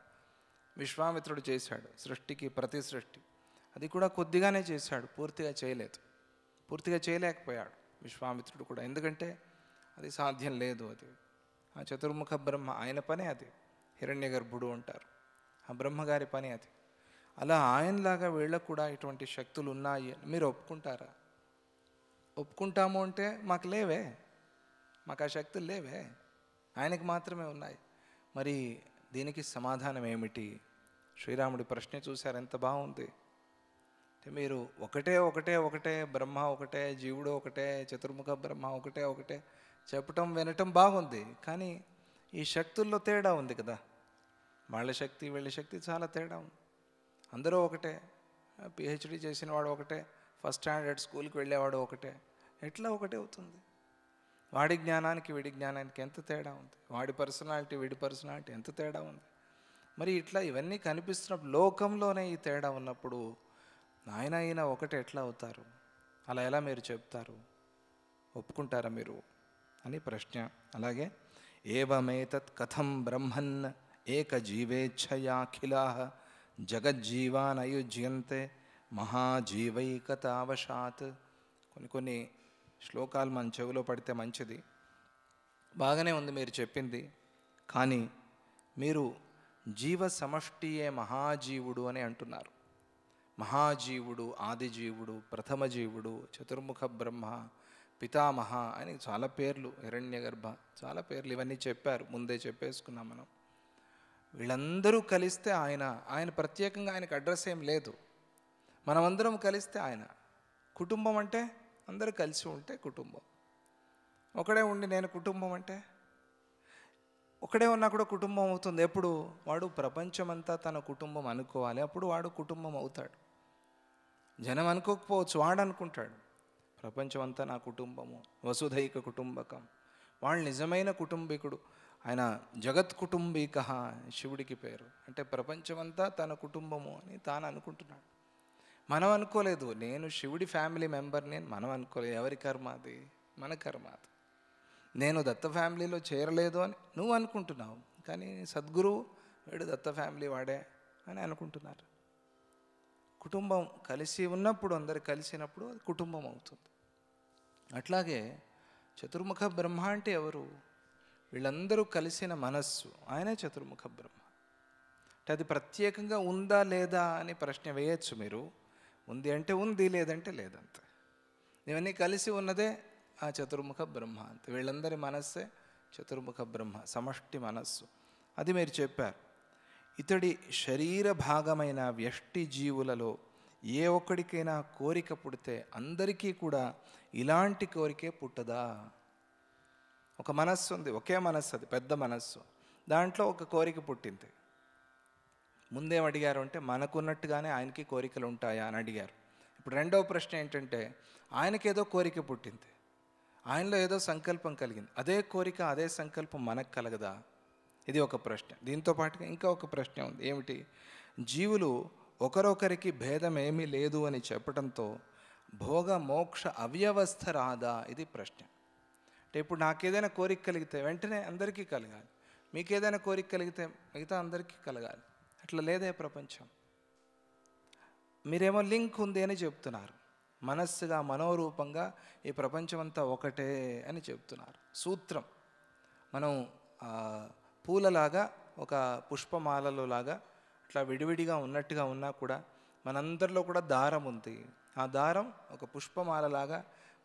విశ్వామిత్రుడు చేశాడు సృష్టికి ప్రతి సృష్టి అది కూడా కొద్దిగానే చేశాడు పూర్తిగా చేయలేదు పూర్తిగా చేయలేకపోయాడు విశ్వామిత్రుడు కూడా ఎందుకంటే అది సాధ్యం లేదు అది ఆ చతుర్ముఖ బ్రహ్మ ఆయన పనే అది హిరణ్య గర్భుడు అంటారు ఆ బ్రహ్మగారి పని అది అలా ఆయనలాగా వీళ్ళకు కూడా ఇటువంటి శక్తులు ఉన్నాయి మీరు ఒప్పుకుంటారా ఒప్పుకుంటాము అంటే మాకు లేవే మాకు ఆ శక్తులు లేవే ఆయనకు మాత్రమే ఉన్నాయి మరి దీనికి సమాధానం ఏమిటి శ్రీరాముడి ప్రశ్న చూశారు ఎంత బాగుంది మీరు ఒకటే ఒకటే ఒకటే బ్రహ్మ ఒకటే జీవుడు ఒకటే చతుర్ముఖ బ్రహ్మ ఒకటే ఒకటే చెప్పటం వినటం బాగుంది కానీ ఈ శక్తుల్లో తేడా ఉంది కదా వాళ్ళ శక్తి వీళ్ళ శక్తి చాలా తేడా ఉంది అందరూ ఒకటే పిహెచ్డి చేసినవాడు ఒకటే ఫస్ట్ స్టాండర్డ్ స్కూల్కి వెళ్ళేవాడు ఒకటే ఎట్లా ఒకటే అవుతుంది వాడి జ్ఞానానికి వీడి జ్ఞానానికి ఎంత తేడా ఉంది వాడి పర్సనాలిటీ వీడి పర్సనాలిటీ ఎంత తేడా ఉంది మరి ఇట్లా ఇవన్నీ కనిపిస్తున్నప్పుడు లోకంలోనే ఈ తేడా ఉన్నప్పుడు నాయన అయినా ఒకటి ఎట్లా అవుతారు అలా ఎలా మీరు చెప్తారు ఒప్పుకుంటారా మీరు అని ప్రశ్న అలాగే ఏవమేతత్ కథం బ్రహ్మన్ ఏకజీవేచ్ఛయాఖిలా జగజ్జీవానయుజ్యంతే మహాజీవైకతావశాత్ కొన్ని కొన్ని శ్లోకాలు మన చెవిలో పడితే మంచిది బాగానే ఉంది మీరు చెప్పింది కానీ మీరు జీవ సమష్టియే మహాజీవుడు అని అంటున్నారు మహాజీవుడు ఆదిజీవుడు ప్రథమ జీవుడు చతుర్ముఖ బ్రహ్మ పితామహ అని చాలా పేర్లు హిరణ్య గర్భ చాలా పేర్లు ఇవన్నీ చెప్పారు ముందే చెప్పేసుకున్నాం మనం వీళ్ళందరూ కలిస్తే ఆయన ఆయన ప్రత్యేకంగా ఆయనకు అడ్రస్ ఏం లేదు మనమందరం కలిస్తే ఆయన కుటుంబం అంటే అందరూ కలిసి ఉంటే కుటుంబం ఒకడే ఉండి నేను కుటుంబం అంటే ఒకడే ఉన్నా కూడా కుటుంబం అవుతుంది ఎప్పుడు వాడు ప్రపంచమంతా తన కుటుంబం అనుకోవాలి అప్పుడు వాడు కుటుంబం అవుతాడు జనం అనుకోకపోవచ్చు వాడు అనుకుంటాడు ప్రపంచం అంతా నా కుటుంబము వసుధైక కుటుంబకం వాడు నిజమైన కుటుంబీకుడు ఆయన జగత్ కుటుంబీక శివుడికి పేరు అంటే ప్రపంచమంతా తన కుటుంబము అని తాను అనుకుంటున్నాడు మనం అనుకోలేదు నేను శివుడి ఫ్యామిలీ మెంబర్ నేను మనం అనుకోలేదు ఎవరి కర్మ అది మన కర్మ అది నేను దత్త ఫ్యామిలీలో చేరలేదు అని నువ్వు అనుకుంటున్నావు కానీ సద్గురువు వీడు దత్త ఫ్యామిలీ వాడే అని అనుకుంటున్నారు కుటుంబం కలిసి ఉన్నప్పుడు అందరు కలిసినప్పుడు అది కుటుంబం అవుతుంది అట్లాగే చతుర్ముఖ బ్రహ్మ అంటే ఎవరు వీళ్ళందరూ కలిసిన మనస్సు ఆయనే చతుర్ముఖ బ్రహ్మ అంటే అది ప్రత్యేకంగా ఉందా లేదా అని ప్రశ్న వేయచ్చు మీరు ఉంది అంటే ఉంది లేదంటే లేదంతే ఇవన్నీ కలిసి ఉన్నదే ఆ చతుర్ముఖ బ్రహ్మ అంత వీళ్ళందరి మనస్సే చతుర్ముఖ బ్రహ్మ సమష్టి మనస్సు అది మీరు చెప్పారు ఇతడి శరీర భాగమైన వ్యష్టి జీవులలో ఏ ఒక్కడికైనా కోరిక పుడితే అందరికీ కూడా ఇలాంటి కోరికే పుట్టదా ఒక మనస్సు ఉంది ఒకే మనస్సు అది పెద్ద మనస్సు దాంట్లో ఒక కోరిక పుట్టింది ముందేం అడిగారు అంటే మనకున్నట్టుగానే ఆయనకి కోరికలు ఉంటాయా అని అడిగారు ఇప్పుడు రెండవ ప్రశ్న ఏంటంటే ఆయనకేదో కోరిక పుట్టింది ఆయనలో ఏదో సంకల్పం కలిగింది అదే కోరిక అదే సంకల్పం మనకు కలగదా ఇది ఒక ప్రశ్న దీంతో పాటుగా ఇంకా ఒక ప్రశ్న ఉంది ఏమిటి జీవులు ఒకరొకరికి భేదం ఏమీ లేదు అని చెప్పడంతో భోగ మోక్ష అవ్యవస్థ రాదా ఇది ప్రశ్న అంటే ఇప్పుడు నాకేదైనా కోరిక కలిగితే వెంటనే అందరికీ కలగాలి మీకు ఏదైనా కోరిక కలిగితే మిగతా అందరికీ కలగాలి అట్లా లేదే ప్రపంచం మీరేమో లింక్ ఉంది అని చెప్తున్నారు మనస్సుగా మనోరూపంగా ఈ ప్రపంచం అంతా ఒకటే అని చెప్తున్నారు సూత్రం మనం పూలలాగా ఒక పుష్పమాలలో లాగా అట్లా విడివిడిగా ఉన్నట్టుగా ఉన్నా కూడా మనందరిలో కూడా దారం ఉంది ఆ దారం ఒక పుష్పమాలలాగా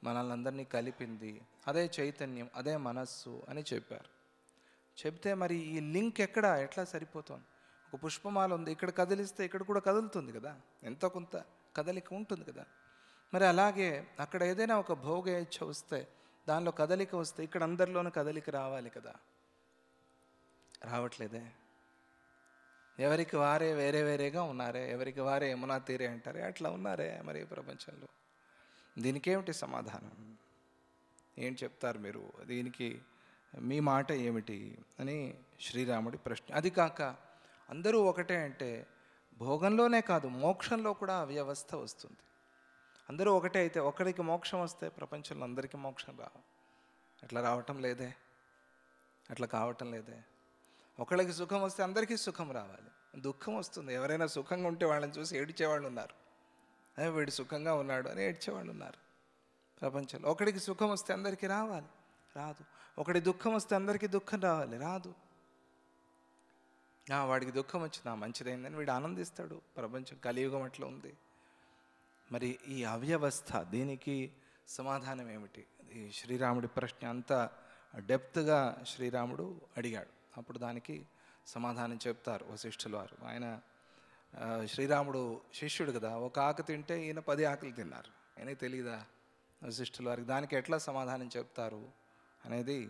మనల్ని అందరినీ కలిపింది అదే చైతన్యం అదే మనస్సు అని చెప్పారు చెప్తే మరి ఈ లింక్ ఎక్కడ ఎట్లా సరిపోతుంది పుష్పమాల ఉంది ఇక్కడ కదిలిస్తే ఇక్కడ కూడా కదులుతుంది కదా ఎంతో కొంత కదలిక ఉంటుంది కదా మరి అలాగే అక్కడ ఏదైనా ఒక ఇచ్చ వస్తే దానిలో కదలిక వస్తే ఇక్కడ అందరిలోనూ కదలిక రావాలి కదా రావట్లేదే ఎవరికి వారే వేరే వేరేగా ఉన్నారే ఎవరికి వారే యమునా తీరే అంటారే అట్లా ఉన్నారే మరి ప్రపంచంలో దీనికేమిటి సమాధానం ఏం చెప్తారు మీరు దీనికి మీ మాట ఏమిటి అని శ్రీరాముడి ప్రశ్న అది కాక అందరూ ఒకటే అంటే భోగంలోనే కాదు మోక్షంలో కూడా అవ్యవస్థ వస్తుంది అందరూ ఒకటే అయితే ఒకరికి మోక్షం వస్తే ప్రపంచంలో అందరికీ మోక్షం రావు అట్లా రావటం లేదే అట్లా కావటం లేదే ఒకళ్ళకి సుఖం వస్తే అందరికీ సుఖం రావాలి దుఃఖం వస్తుంది ఎవరైనా సుఖంగా ఉంటే వాళ్ళని చూసి ఏడ్చేవాళ్ళు ఉన్నారు వీడు సుఖంగా ఉన్నాడు అని ఏడ్చేవాళ్ళు ఉన్నారు ప్రపంచంలో ఒకడికి సుఖం వస్తే అందరికీ రావాలి రాదు ఒకటి దుఃఖం వస్తే అందరికీ దుఃఖం రావాలి రాదు వాడికి దుఃఖం వచ్చింది మంచిదైందని వీడు ఆనందిస్తాడు ప్రపంచం కలియుగం అట్లా ఉంది మరి ఈ అవ్యవస్థ దీనికి సమాధానం ఏమిటి ఈ శ్రీరాముడి ప్రశ్న అంత డెప్త్గా శ్రీరాముడు అడిగాడు అప్పుడు దానికి సమాధానం చెప్తారు వశిష్ఠులు వారు ఆయన శ్రీరాముడు శిష్యుడు కదా ఒక ఆకు తింటే ఈయన పది ఆకులు తిన్నారు అయినా తెలియదా వశిష్ఠుల వారికి దానికి ఎట్లా సమాధానం చెప్తారు అనేది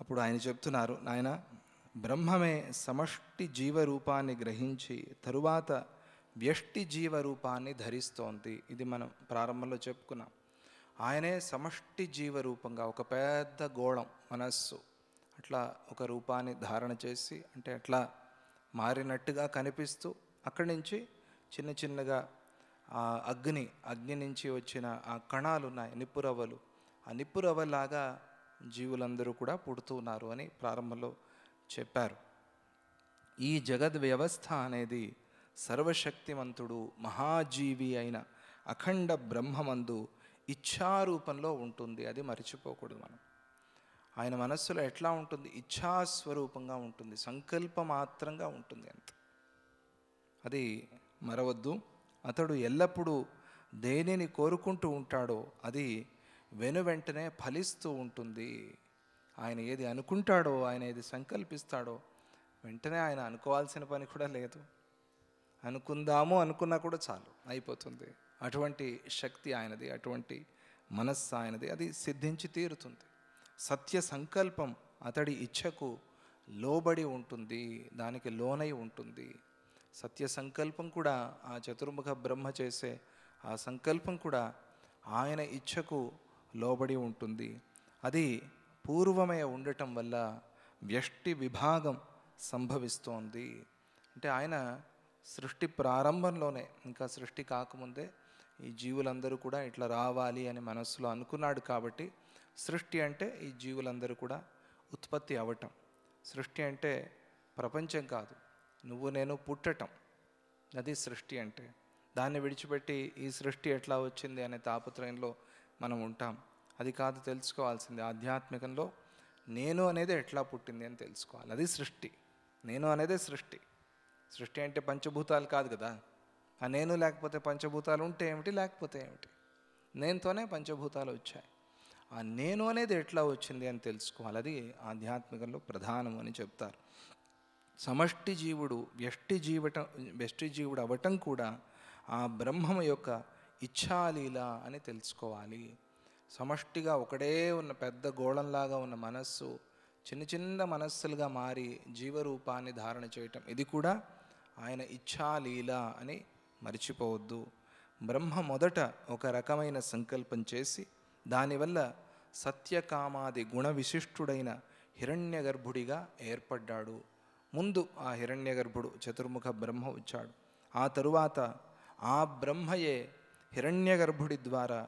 అప్పుడు ఆయన చెప్తున్నారు నాయన బ్రహ్మమే సమష్టి జీవరూపాన్ని గ్రహించి తరువాత వ్యష్టి జీవరూపాన్ని ధరిస్తోంది ఇది మనం ప్రారంభంలో చెప్పుకున్నాం ఆయనే సమష్టి జీవరూపంగా ఒక పెద్ద గోళం మనస్సు అట్లా ఒక రూపాన్ని ధారణ చేసి అంటే అట్లా మారినట్టుగా కనిపిస్తూ అక్కడి నుంచి చిన్న చిన్నగా ఆ అగ్ని అగ్ని నుంచి వచ్చిన ఆ కణాలు ఉన్నాయి నిప్పురవ్వలు ఆ నిప్పురవ్వలాగా జీవులందరూ కూడా పుడుతున్నారు అని ప్రారంభంలో చెప్పారు ఈ జగద్ వ్యవస్థ అనేది సర్వశక్తిమంతుడు మహాజీవి అయిన అఖండ బ్రహ్మమందు ఇచ్ఛారూపంలో ఉంటుంది అది మర్చిపోకూడదు మనం ఆయన మనస్సులో ఎట్లా ఉంటుంది ఇచ్ఛాస్వరూపంగా ఉంటుంది సంకల్ప మాత్రంగా ఉంటుంది అంత అది మరవద్దు అతడు ఎల్లప్పుడూ దేనిని కోరుకుంటూ ఉంటాడో అది వెను వెంటనే ఫలిస్తూ ఉంటుంది ఆయన ఏది అనుకుంటాడో ఆయన ఏది సంకల్పిస్తాడో వెంటనే ఆయన అనుకోవాల్సిన పని కూడా లేదు అనుకుందాము అనుకున్నా కూడా చాలు అయిపోతుంది అటువంటి శక్తి ఆయనది అటువంటి మనస్సు ఆయనది అది సిద్ధించి తీరుతుంది సత్య సంకల్పం అతడి ఇచ్ఛకు లోబడి ఉంటుంది దానికి లోనై ఉంటుంది సత్య సంకల్పం కూడా ఆ చతుర్ముఖ బ్రహ్మ చేసే ఆ సంకల్పం కూడా ఆయన ఇచ్ఛకు లోబడి ఉంటుంది అది పూర్వమే ఉండటం వల్ల వ్యష్టి విభాగం సంభవిస్తోంది అంటే ఆయన సృష్టి ప్రారంభంలోనే ఇంకా సృష్టి కాకముందే ఈ జీవులందరూ కూడా ఇట్లా రావాలి అని మనస్సులో అనుకున్నాడు కాబట్టి సృష్టి అంటే ఈ జీవులందరూ కూడా ఉత్పత్తి అవ్వటం సృష్టి అంటే ప్రపంచం కాదు నువ్వు నేను పుట్టటం అది సృష్టి అంటే దాన్ని విడిచిపెట్టి ఈ సృష్టి ఎట్లా వచ్చింది అనే తాపత్రయంలో మనం ఉంటాం అది కాదు తెలుసుకోవాల్సింది ఆధ్యాత్మికంలో నేను అనేది ఎట్లా పుట్టింది అని తెలుసుకోవాలి అది సృష్టి నేను అనేదే సృష్టి సృష్టి అంటే పంచభూతాలు కాదు కదా ఆ నేను లేకపోతే పంచభూతాలు ఉంటే ఏమిటి లేకపోతే ఏమిటి నేనుతోనే పంచభూతాలు వచ్చాయి ఆ నేను అనేది ఎట్లా వచ్చింది అని తెలుసుకోవాలి అది ఆధ్యాత్మికంలో ప్రధానం అని చెప్తారు సమష్టి జీవుడు వ్యష్టి జీవటం వ్యష్టి జీవుడు అవ్వటం కూడా ఆ బ్రహ్మము యొక్క ఇచ్ఛాలీల అని తెలుసుకోవాలి సమష్టిగా ఒకడే ఉన్న పెద్ద గోళంలాగా ఉన్న మనస్సు చిన్న చిన్న మనస్సులుగా మారి జీవరూపాన్ని ధారణ చేయటం ఇది కూడా ఆయన ఇచ్ఛాలీల అని మర్చిపోవద్దు బ్రహ్మ మొదట ఒక రకమైన సంకల్పం చేసి దానివల్ల సత్యకామాది గుణ విశిష్టుడైన హిరణ్యగర్భుడిగా ఏర్పడ్డాడు ముందు ఆ హిరణ్యగర్భుడు చతుర్ముఖ బ్రహ్మ వచ్చాడు ఆ తరువాత ఆ బ్రహ్మయే హిరణ్యగర్భుడి ద్వారా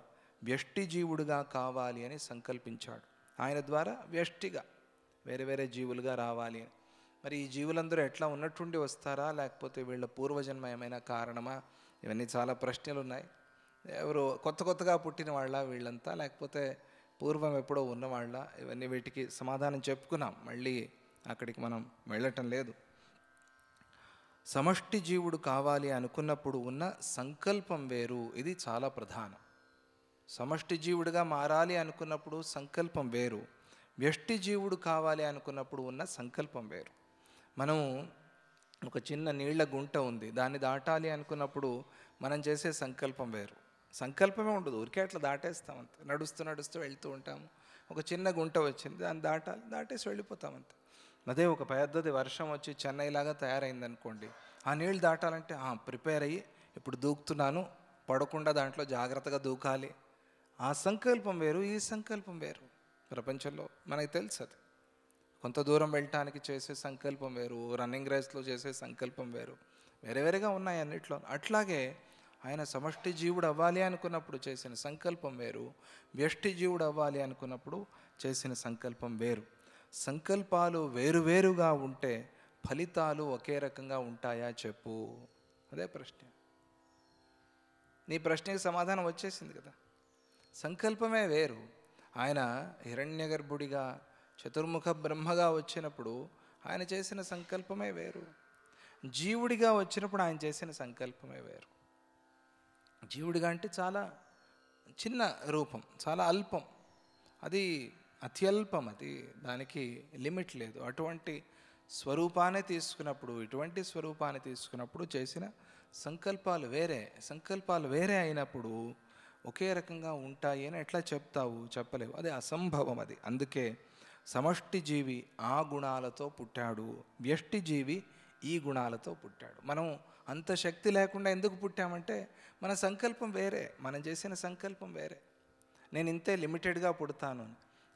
వ్యష్టి జీవుడుగా కావాలి అని సంకల్పించాడు ఆయన ద్వారా వ్యష్టిగా వేరే వేరే జీవులుగా రావాలి అని మరి ఈ జీవులందరూ ఎట్లా ఉన్నట్టుండి వస్తారా లేకపోతే వీళ్ళ పూర్వజన్మ ఏమైనా కారణమా ఇవన్నీ చాలా ప్రశ్నలు ఉన్నాయి ఎవరు కొత్త కొత్తగా పుట్టిన వాళ్ళ వీళ్ళంతా లేకపోతే పూర్వం ఎప్పుడో ఉన్నవాళ్ళ ఇవన్నీ వీటికి సమాధానం చెప్పుకున్నాం మళ్ళీ అక్కడికి మనం వెళ్ళటం లేదు సమష్టి జీవుడు కావాలి అనుకున్నప్పుడు ఉన్న సంకల్పం వేరు ఇది చాలా ప్రధానం సమష్టి జీవుడిగా మారాలి అనుకున్నప్పుడు సంకల్పం వేరు వ్యష్టి జీవుడు కావాలి అనుకున్నప్పుడు ఉన్న సంకల్పం వేరు మనం ఒక చిన్న నీళ్ల గుంట ఉంది దాన్ని దాటాలి అనుకున్నప్పుడు మనం చేసే సంకల్పం వేరు సంకల్పమే ఉండదు ఊరికే అట్లా దాటేస్తాం నడుస్తూ నడుస్తూ వెళ్తూ ఉంటాము ఒక చిన్న గుంట వచ్చింది దాన్ని దాటాలి దాటేసి వెళ్ళిపోతాం అదే ఒక పెద్దది వర్షం వచ్చి చెన్నై లాగా తయారైంది అనుకోండి ఆ నీళ్ళు దాటాలంటే ప్రిపేర్ అయ్యి ఇప్పుడు దూకుతున్నాను పడకుండా దాంట్లో జాగ్రత్తగా దూకాలి ఆ సంకల్పం వేరు ఈ సంకల్పం వేరు ప్రపంచంలో మనకు తెలుసు అది కొంత దూరం వెళ్ళటానికి చేసే సంకల్పం వేరు రన్నింగ్ రేస్లో చేసే సంకల్పం వేరు వేరే వేరేగా ఉన్నాయి అన్నిట్లో అట్లాగే ఆయన సమష్టి జీవుడు అవ్వాలి అనుకున్నప్పుడు చేసిన సంకల్పం వేరు వ్యష్టి జీవుడు అవ్వాలి అనుకున్నప్పుడు చేసిన సంకల్పం వేరు సంకల్పాలు వేరువేరుగా ఉంటే ఫలితాలు ఒకే రకంగా ఉంటాయా చెప్పు అదే ప్రశ్న నీ ప్రశ్నకి సమాధానం వచ్చేసింది కదా సంకల్పమే వేరు ఆయన హిరణ్యగర్భుడిగా చతుర్ముఖ బ్రహ్మగా వచ్చినప్పుడు ఆయన చేసిన సంకల్పమే వేరు జీవుడిగా వచ్చినప్పుడు ఆయన చేసిన సంకల్పమే వేరు జీవుడిగా అంటే చాలా చిన్న రూపం చాలా అల్పం అది అత్యల్పం అది దానికి లిమిట్ లేదు అటువంటి స్వరూపాన్ని తీసుకున్నప్పుడు ఇటువంటి స్వరూపాన్ని తీసుకున్నప్పుడు చేసిన సంకల్పాలు వేరే సంకల్పాలు వేరే అయినప్పుడు ఒకే రకంగా ఉంటాయి అని ఎట్లా చెప్తావు చెప్పలేవు అది అసంభవం అది అందుకే సమష్టి జీవి ఆ గుణాలతో పుట్టాడు వ్యష్టి జీవి ఈ గుణాలతో పుట్టాడు మనం అంత శక్తి లేకుండా ఎందుకు పుట్టామంటే మన సంకల్పం వేరే మనం చేసిన సంకల్పం వేరే నేను ఇంతే లిమిటెడ్గా పుడతాను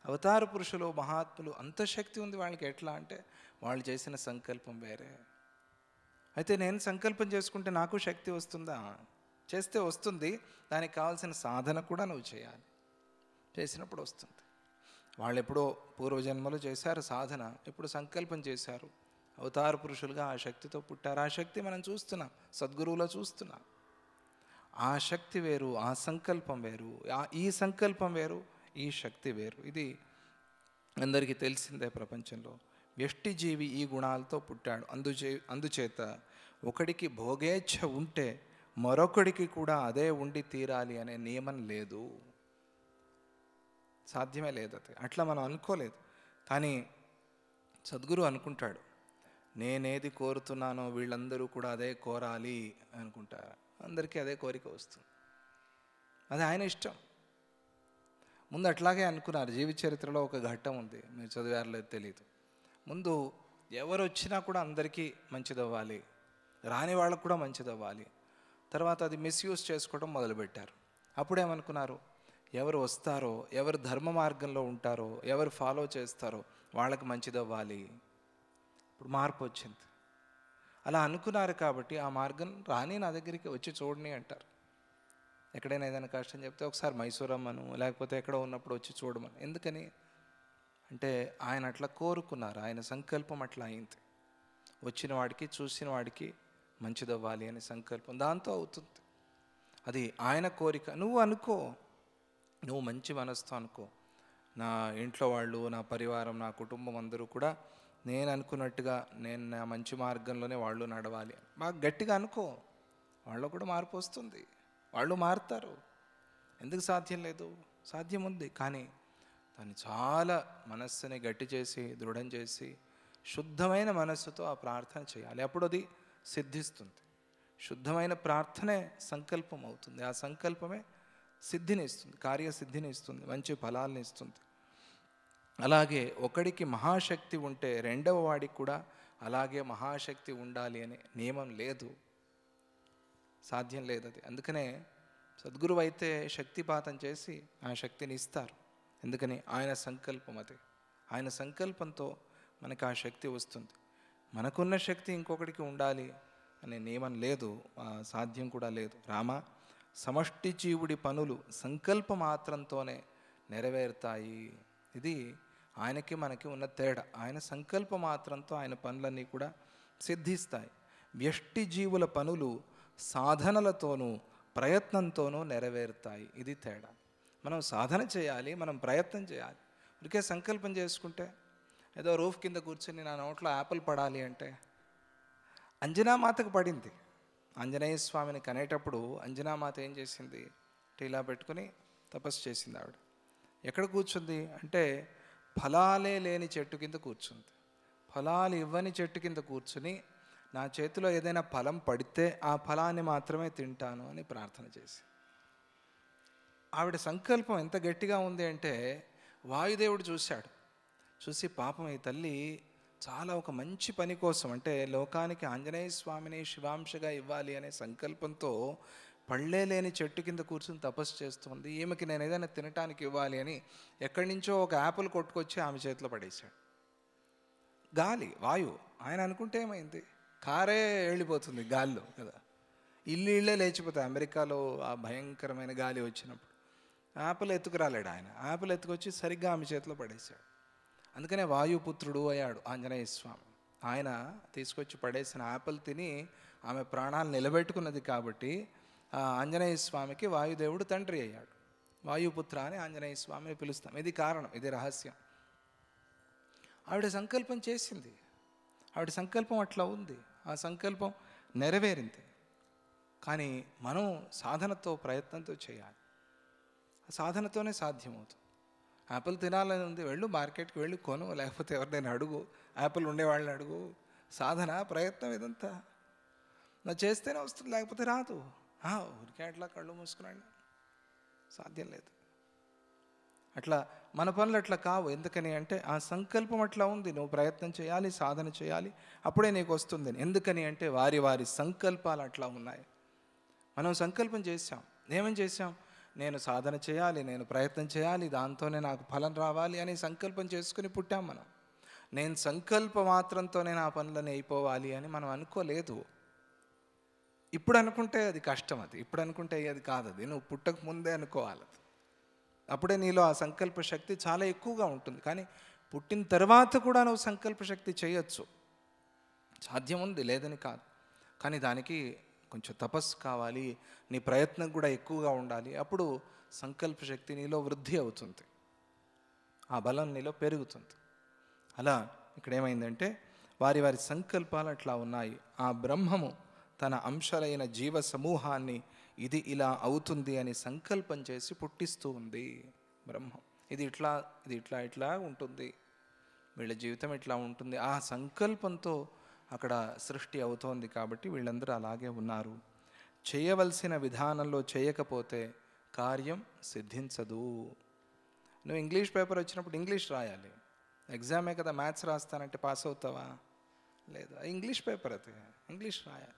అవతార పురుషులు మహాత్ములు అంత శక్తి ఉంది వాళ్ళకి ఎట్లా అంటే వాళ్ళు చేసిన సంకల్పం వేరే అయితే నేను సంకల్పం చేసుకుంటే నాకు శక్తి వస్తుందా చేస్తే వస్తుంది దానికి కావాల్సిన సాధన కూడా నువ్వు చేయాలి చేసినప్పుడు వస్తుంది వాళ్ళు ఎప్పుడో పూర్వజన్మలు చేశారు సాధన ఎప్పుడు సంకల్పం చేశారు అవతార పురుషులుగా ఆ శక్తితో పుట్టారు ఆ శక్తి మనం చూస్తున్నాం సద్గురువులో చూస్తున్నాం ఆ శక్తి వేరు ఆ సంకల్పం వేరు ఈ సంకల్పం వేరు ఈ శక్తి వేరు ఇది అందరికీ తెలిసిందే ప్రపంచంలో వ్యష్టి జీవి ఈ గుణాలతో పుట్టాడు అందుచే అందుచేత ఒకడికి భోగేచ్ఛ ఉంటే మరొకడికి కూడా అదే ఉండి తీరాలి అనే నియమం లేదు సాధ్యమే లేదు అది అట్లా మనం అనుకోలేదు కానీ సద్గురు అనుకుంటాడు నేనేది కోరుతున్నానో వీళ్ళందరూ కూడా అదే కోరాలి అనుకుంటారు అందరికీ అదే కోరిక వస్తుంది అది ఆయన ఇష్టం ముందు అట్లాగే అనుకున్నారు జీవి చరిత్రలో ఒక ఘట్టం ఉంది మీరు చదివారలేదు తెలియదు ముందు ఎవరు వచ్చినా కూడా అందరికీ మంచిదవ్వాలి రాని వాళ్ళకు కూడా అవ్వాలి తర్వాత అది మిస్యూజ్ చేసుకోవడం మొదలుపెట్టారు అప్పుడేమనుకున్నారు ఎవరు వస్తారో ఎవరు ధర్మ మార్గంలో ఉంటారో ఎవరు ఫాలో చేస్తారో వాళ్ళకి మంచిదవ్వాలి ఇప్పుడు మార్పు వచ్చింది అలా అనుకున్నారు కాబట్టి ఆ మార్గం రాని నా దగ్గరికి వచ్చి చూడని అంటారు ఎక్కడైనా ఏదైనా కష్టం చెప్తే ఒకసారి మైసూర్ అమ్మను లేకపోతే ఎక్కడ ఉన్నప్పుడు వచ్చి చూడమని ఎందుకని అంటే ఆయన అట్లా కోరుకున్నారు ఆయన సంకల్పం అట్లా అయింది వచ్చిన వాడికి చూసిన వాడికి మంచిదవ్వాలి అనే సంకల్పం దాంతో అవుతుంది అది ఆయన కోరిక నువ్వు అనుకో నువ్వు మంచి మనస్తో అనుకో నా ఇంట్లో వాళ్ళు నా పరివారం నా కుటుంబం అందరూ కూడా నేను అనుకున్నట్టుగా నేను నా మంచి మార్గంలోనే వాళ్ళు నడవాలి బాగా గట్టిగా అనుకో వాళ్ళు కూడా మార్పు వస్తుంది వాళ్ళు మారుతారు ఎందుకు సాధ్యం లేదు సాధ్యం ఉంది కానీ దాన్ని చాలా మనస్సుని గట్టి చేసి దృఢం చేసి శుద్ధమైన మనస్సుతో ఆ ప్రార్థన చేయాలి అప్పుడు అది సిద్ధిస్తుంది శుద్ధమైన ప్రార్థనే సంకల్పం అవుతుంది ఆ సంకల్పమే సిద్ధిని ఇస్తుంది కార్యసిద్ధిని ఇస్తుంది మంచి ఫలాలని ఇస్తుంది అలాగే ఒకడికి మహాశక్తి ఉంటే రెండవ వాడికి కూడా అలాగే మహాశక్తి ఉండాలి అనే నియమం లేదు సాధ్యం లేదు అది అందుకనే సద్గురువు అయితే శక్తిపాతం చేసి ఆ శక్తిని ఇస్తారు ఎందుకని ఆయన సంకల్పం అది ఆయన సంకల్పంతో మనకు ఆ శక్తి వస్తుంది మనకున్న శక్తి ఇంకొకటికి ఉండాలి అనే నియమం లేదు సాధ్యం కూడా లేదు రామ సమష్టి జీవుడి పనులు సంకల్ప మాత్రంతోనే నెరవేరుతాయి ఇది ఆయనకి మనకి ఉన్న తేడా ఆయన సంకల్ప మాత్రంతో ఆయన పనులన్నీ కూడా సిద్ధిస్తాయి వ్యష్టి జీవుల పనులు సాధనలతోనూ ప్రయత్నంతోనూ నెరవేరుతాయి ఇది తేడా మనం సాధన చేయాలి మనం ప్రయత్నం చేయాలి ఇకే సంకల్పం చేసుకుంటే ఏదో రూఫ్ కింద కూర్చొని నా నోట్లో యాపిల్ పడాలి అంటే అంజనామాతకు పడింది ఆంజనేయ స్వామిని కనేటప్పుడు అంజనామాత ఏం చేసింది టీలా పెట్టుకుని తపస్సు చేసింది ఆవిడ ఎక్కడ కూర్చుంది అంటే ఫలాలే లేని చెట్టు కింద కూర్చుంది ఫలాలు ఇవ్వని చెట్టు కింద కూర్చుని నా చేతిలో ఏదైనా ఫలం పడితే ఆ ఫలాన్ని మాత్రమే తింటాను అని ప్రార్థన చేసి ఆవిడ సంకల్పం ఎంత గట్టిగా ఉంది అంటే వాయుదేవుడు చూశాడు చూసి పాపం ఈ తల్లి చాలా ఒక మంచి పని కోసం అంటే లోకానికి ఆంజనేయ స్వామిని శివాంశగా ఇవ్వాలి అనే సంకల్పంతో పళ్ళే లేని చెట్టు కింద కూర్చుని తపస్సు చేస్తుంది ఈమెకి నేను ఏదైనా తినటానికి ఇవ్వాలి అని ఎక్కడి నుంచో ఒక యాపిల్ కొట్టుకొచ్చి ఆమె చేతిలో పడేశాడు గాలి వాయు ఆయన అనుకుంటే ఏమైంది కారే వెళ్ళిపోతుంది గాల్లో కదా ఇల్లు ఇళ్ళే లేచిపోతాయి అమెరికాలో ఆ భయంకరమైన గాలి వచ్చినప్పుడు యాపిల్ ఎత్తుకురాలేడు ఆయన యాపిల్ ఎత్తుకొచ్చి సరిగ్గా ఆమె చేతిలో పడేశాడు అందుకనే వాయుపుత్రుడు అయ్యాడు ఆంజనేయ స్వామి ఆయన తీసుకొచ్చి పడేసిన ఆపిల్ తిని ఆమె ప్రాణాలు నిలబెట్టుకున్నది కాబట్టి ఆంజనేయ స్వామికి వాయుదేవుడు తండ్రి అయ్యాడు వాయుపుత్ర అని ఆంజనేయ స్వామిని పిలుస్తాం ఇది కారణం ఇది రహస్యం ఆవిడ సంకల్పం చేసింది ఆవిడ సంకల్పం అట్లా ఉంది ఆ సంకల్పం నెరవేరింది కానీ మనం సాధనతో ప్రయత్నంతో చేయాలి సాధనతోనే సాధ్యమవుతుంది యాపిల్ తినాలని ఉంది వెళ్ళు మార్కెట్కి వెళ్ళి కొను లేకపోతే ఎవరినైనా అడుగు యాపిల్ ఉండేవాళ్ళని అడుగు సాధన ప్రయత్నం ఇదంతా నా చేస్తేనే వస్తుంది లేకపోతే రాదు ఊరికే అట్లా కళ్ళు మూసుకున్నాడు సాధ్యం లేదు అట్లా మన పనులు అట్లా కావు ఎందుకని అంటే ఆ సంకల్పం అట్లా ఉంది నువ్వు ప్రయత్నం చేయాలి సాధన చేయాలి అప్పుడే నీకు వస్తుంది ఎందుకని అంటే వారి వారి సంకల్పాలు అట్లా ఉన్నాయి మనం సంకల్పం చేసాం ఏమని చేసాం నేను సాధన చేయాలి నేను ప్రయత్నం చేయాలి దాంతోనే నాకు ఫలం రావాలి అని సంకల్పం చేసుకుని పుట్టాం మనం నేను సంకల్ప మాత్రంతోనే నా పనులను అయిపోవాలి అని మనం అనుకోలేదు ఇప్పుడు అనుకుంటే అది కష్టం అది ఇప్పుడు అనుకుంటే అది కాదు అది నువ్వు పుట్టక ముందే అనుకోవాలి అప్పుడే నీలో ఆ సంకల్ప శక్తి చాలా ఎక్కువగా ఉంటుంది కానీ పుట్టిన తర్వాత కూడా నువ్వు సంకల్ప శక్తి చేయొచ్చు సాధ్యం ఉంది లేదని కాదు కానీ దానికి కొంచెం తపస్సు కావాలి నీ ప్రయత్నం కూడా ఎక్కువగా ఉండాలి అప్పుడు సంకల్ప శక్తి నీలో వృద్ధి అవుతుంది ఆ బలం నీలో పెరుగుతుంది అలా ఇక్కడ ఏమైందంటే వారి వారి సంకల్పాలు అట్లా ఉన్నాయి ఆ బ్రహ్మము తన అంశాలైన జీవ సమూహాన్ని ఇది ఇలా అవుతుంది అని సంకల్పం చేసి పుట్టిస్తూ ఉంది బ్రహ్మం ఇది ఇట్లా ఇది ఇట్లా ఇట్లా ఉంటుంది వీళ్ళ జీవితం ఇట్లా ఉంటుంది ఆ సంకల్పంతో అక్కడ సృష్టి అవుతోంది కాబట్టి వీళ్ళందరూ అలాగే ఉన్నారు చేయవలసిన విధానంలో చేయకపోతే కార్యం సిద్ధించదు నువ్వు ఇంగ్లీష్ పేపర్ వచ్చినప్పుడు ఇంగ్లీష్ రాయాలి ఎగ్జామే కదా మ్యాథ్స్ రాస్తానంటే పాస్ అవుతావా లేదా ఇంగ్లీష్ పేపర్ అది ఇంగ్లీష్ రాయాలి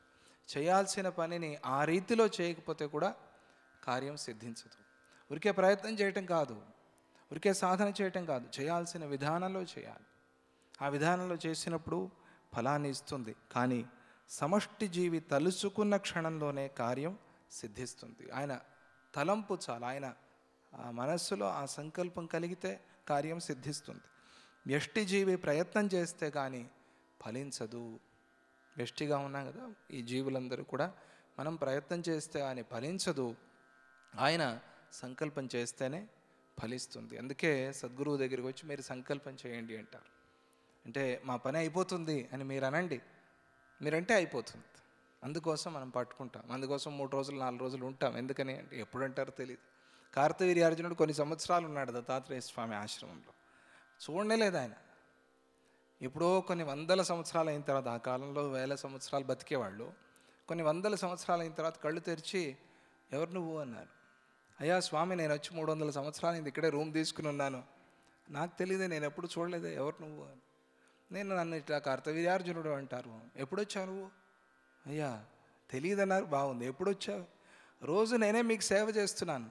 చేయాల్సిన పనిని ఆ రీతిలో చేయకపోతే కూడా కార్యం సిద్ధించదు ఉరికే ప్రయత్నం చేయటం కాదు ఉరికే సాధన చేయటం కాదు చేయాల్సిన విధానంలో చేయాలి ఆ విధానంలో చేసినప్పుడు ఫలాన్ని ఇస్తుంది కానీ సమష్టి జీవి తలుచుకున్న క్షణంలోనే కార్యం సిద్ధిస్తుంది ఆయన తలంపు చాలు ఆయన మనస్సులో ఆ సంకల్పం కలిగితే కార్యం సిద్ధిస్తుంది వ్యష్టి జీవి ప్రయత్నం చేస్తే కానీ ఫలించదు వ్యష్టిగా ఉన్నాం కదా ఈ జీవులందరూ కూడా మనం ప్రయత్నం చేస్తే ఆయన ఫలించదు ఆయన సంకల్పం చేస్తేనే ఫలిస్తుంది అందుకే సద్గురువు దగ్గరికి వచ్చి మీరు సంకల్పం చేయండి అంటారు అంటే మా పని అయిపోతుంది అని మీరు అనండి మీరంటే అయిపోతుంది అందుకోసం మనం పట్టుకుంటాం అందుకోసం మూడు రోజులు నాలుగు రోజులు ఉంటాం ఎందుకని అంటే ఎప్పుడంటారో తెలియదు కార్తవీర్య అర్జునుడు కొన్ని సంవత్సరాలు ఉన్నాడు దత్తాత్రేయ స్వామి ఆశ్రమంలో చూడలేదు ఆయన ఎప్పుడో కొన్ని వందల సంవత్సరాలు అయిన తర్వాత ఆ కాలంలో వేల సంవత్సరాలు బతికేవాళ్ళు కొన్ని వందల సంవత్సరాలు అయిన తర్వాత కళ్ళు తెరిచి ఎవరు నువ్వు అన్నారు అయ్యా స్వామి నేను వచ్చి మూడు వందల సంవత్సరాలు ఇక్కడే రూమ్ తీసుకుని ఉన్నాను నాకు తెలియదే నేను ఎప్పుడు చూడలేదే ఎవరు నువ్వు అని నేను నన్ను ఇట్లా కర్తవీర్యార్జునుడు అంటారు ఎప్పుడొచ్చావు నువ్వు అయ్యా తెలియదన్నారు బాగుంది ఎప్పుడొచ్చావు రోజు నేనే మీకు సేవ చేస్తున్నాను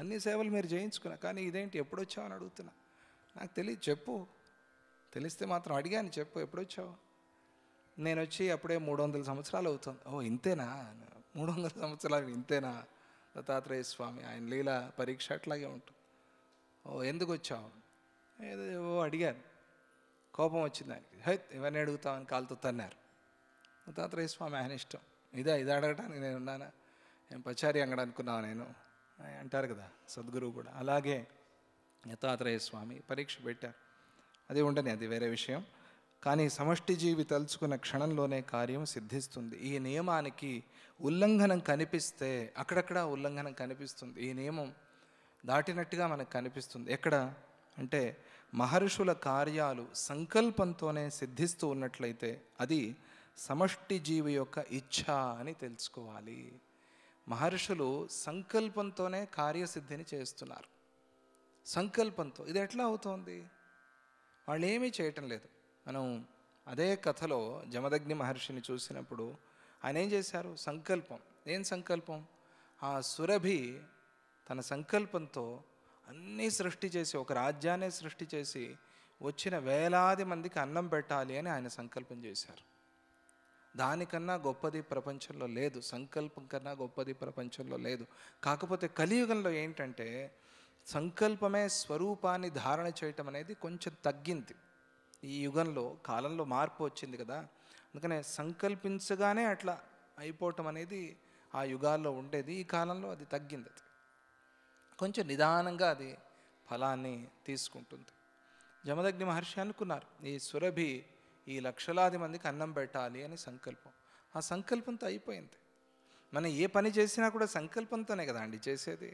అన్ని సేవలు మీరు చేయించుకున్నా కానీ ఇదేంటి ఎప్పుడొచ్చావు అని అడుగుతున్నా నాకు తెలియదు చెప్పు తెలిస్తే మాత్రం అడిగాను చెప్పు ఎప్పుడొచ్చావు నేను వచ్చి అప్పుడే మూడు వందల సంవత్సరాలు అవుతుంది ఓ ఇంతేనా మూడు వందల సంవత్సరాలు ఇంతేనా దత్తాత్రేయ స్వామి ఆయన లీల పరీక్ష అట్లాగే ఉంటుంది ఓ ఎందుకు వచ్చావు ఏదో అడిగాను కోపం వచ్చింది ఆయనకి హైత్ ఇవన్నీ అడుగుతామని కాలుతో తన్నారు దత్తాత్రేయ స్వామి ఆయన ఇష్టం ఇదే ఇది అడగడానికి నేను ఉన్నానా నేను పచారి అంగడం అనుకున్నాను నేను అంటారు కదా సద్గురువు కూడా అలాగే యథాత్రేయ స్వామి పరీక్ష పెట్టారు అది ఉండని అది వేరే విషయం కానీ సమష్టి జీవి తలుచుకున్న క్షణంలోనే కార్యం సిద్ధిస్తుంది ఈ నియమానికి ఉల్లంఘనం కనిపిస్తే అక్కడక్కడ ఉల్లంఘనం కనిపిస్తుంది ఈ నియమం దాటినట్టుగా మనకు కనిపిస్తుంది ఎక్కడ అంటే మహర్షుల కార్యాలు సంకల్పంతోనే సిద్ధిస్తూ ఉన్నట్లయితే అది సమష్టి జీవి యొక్క ఇచ్ఛ అని తెలుసుకోవాలి మహర్షులు సంకల్పంతోనే కార్యసిద్ధిని చేస్తున్నారు సంకల్పంతో ఇది ఎట్లా అవుతోంది వాళ్ళు ఏమీ చేయటం లేదు మనం అదే కథలో జమదగ్ని మహర్షిని చూసినప్పుడు ఆయన ఏం చేశారు సంకల్పం ఏం సంకల్పం ఆ సురభి తన సంకల్పంతో అన్నీ సృష్టి చేసి ఒక రాజ్యాన్ని సృష్టి చేసి వచ్చిన వేలాది మందికి అన్నం పెట్టాలి అని ఆయన సంకల్పం చేశారు దానికన్నా గొప్పది ప్రపంచంలో లేదు సంకల్పం కన్నా గొప్పది ప్రపంచంలో లేదు కాకపోతే కలియుగంలో ఏంటంటే సంకల్పమే స్వరూపాన్ని ధారణ చేయటం అనేది కొంచెం తగ్గింది ఈ యుగంలో కాలంలో మార్పు వచ్చింది కదా అందుకనే సంకల్పించగానే అట్లా అయిపోవటం అనేది ఆ యుగాల్లో ఉండేది ఈ కాలంలో అది తగ్గింది కొంచెం నిదానంగా అది ఫలాన్ని తీసుకుంటుంది జమదగ్ని మహర్షి అనుకున్నారు ఈ సురభి ఈ లక్షలాది మందికి అన్నం పెట్టాలి అని సంకల్పం ఆ సంకల్పంతో అయిపోయింది మనం ఏ పని చేసినా కూడా సంకల్పంతోనే కదా అండి చేసేది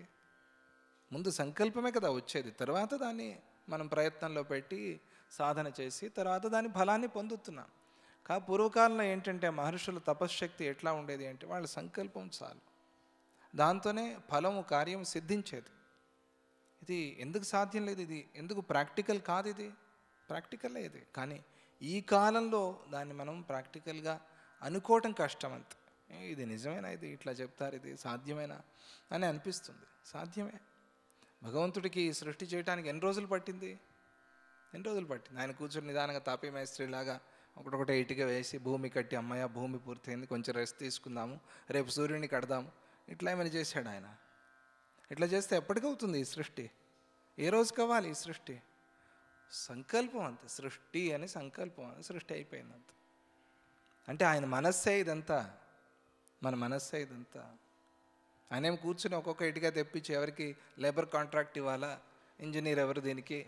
ముందు సంకల్పమే కదా వచ్చేది తర్వాత దాన్ని మనం ప్రయత్నంలో పెట్టి సాధన చేసి తర్వాత దాని ఫలాన్ని పొందుతున్నాం కా పూర్వకాలంలో ఏంటంటే మహర్షుల తపశ్శక్తి ఎట్లా ఉండేది అంటే వాళ్ళ సంకల్పం చాలు దాంతోనే ఫలము కార్యం సిద్ధించేది ఇది ఎందుకు సాధ్యం లేదు ఇది ఎందుకు ప్రాక్టికల్ కాదు ఇది ప్రాక్టికల్ ఇది కానీ ఈ కాలంలో దాన్ని మనం ప్రాక్టికల్గా అనుకోవటం కష్టం అంత ఇది నిజమేనా ఇది ఇట్లా చెప్తారు ఇది సాధ్యమేనా అని అనిపిస్తుంది సాధ్యమే భగవంతుడికి సృష్టి చేయడానికి ఎన్ని రోజులు పట్టింది ఎన్ని రోజులు పట్టింది ఆయన కూర్చొని నిదానంగా తాపీ లాగా ఒకటొకటే ఇటుక వేసి భూమి కట్టి అమ్మాయ భూమి పూర్తయింది కొంచెం రెస్ట్ తీసుకుందాము రేపు సూర్యుడిని కడదాము ఇట్లా ఏమైనా చేశాడు ఆయన ఇట్లా చేస్తే ఎప్పటికవుతుంది ఈ సృష్టి ఏ రోజు కావాలి ఈ సృష్టి సంకల్పం అంత సృష్టి అని సంకల్పం అని సృష్టి అయిపోయింది అంత అంటే ఆయన మనస్సే ఇదంతా మన మనస్సే ఇదంతా ఆయన ఏం కూర్చుని ఒక్కొక్క ఇటుగా తెప్పించి ఎవరికి లేబర్ కాంట్రాక్ట్ ఇవ్వాలా ఇంజనీర్ ఎవరు దీనికి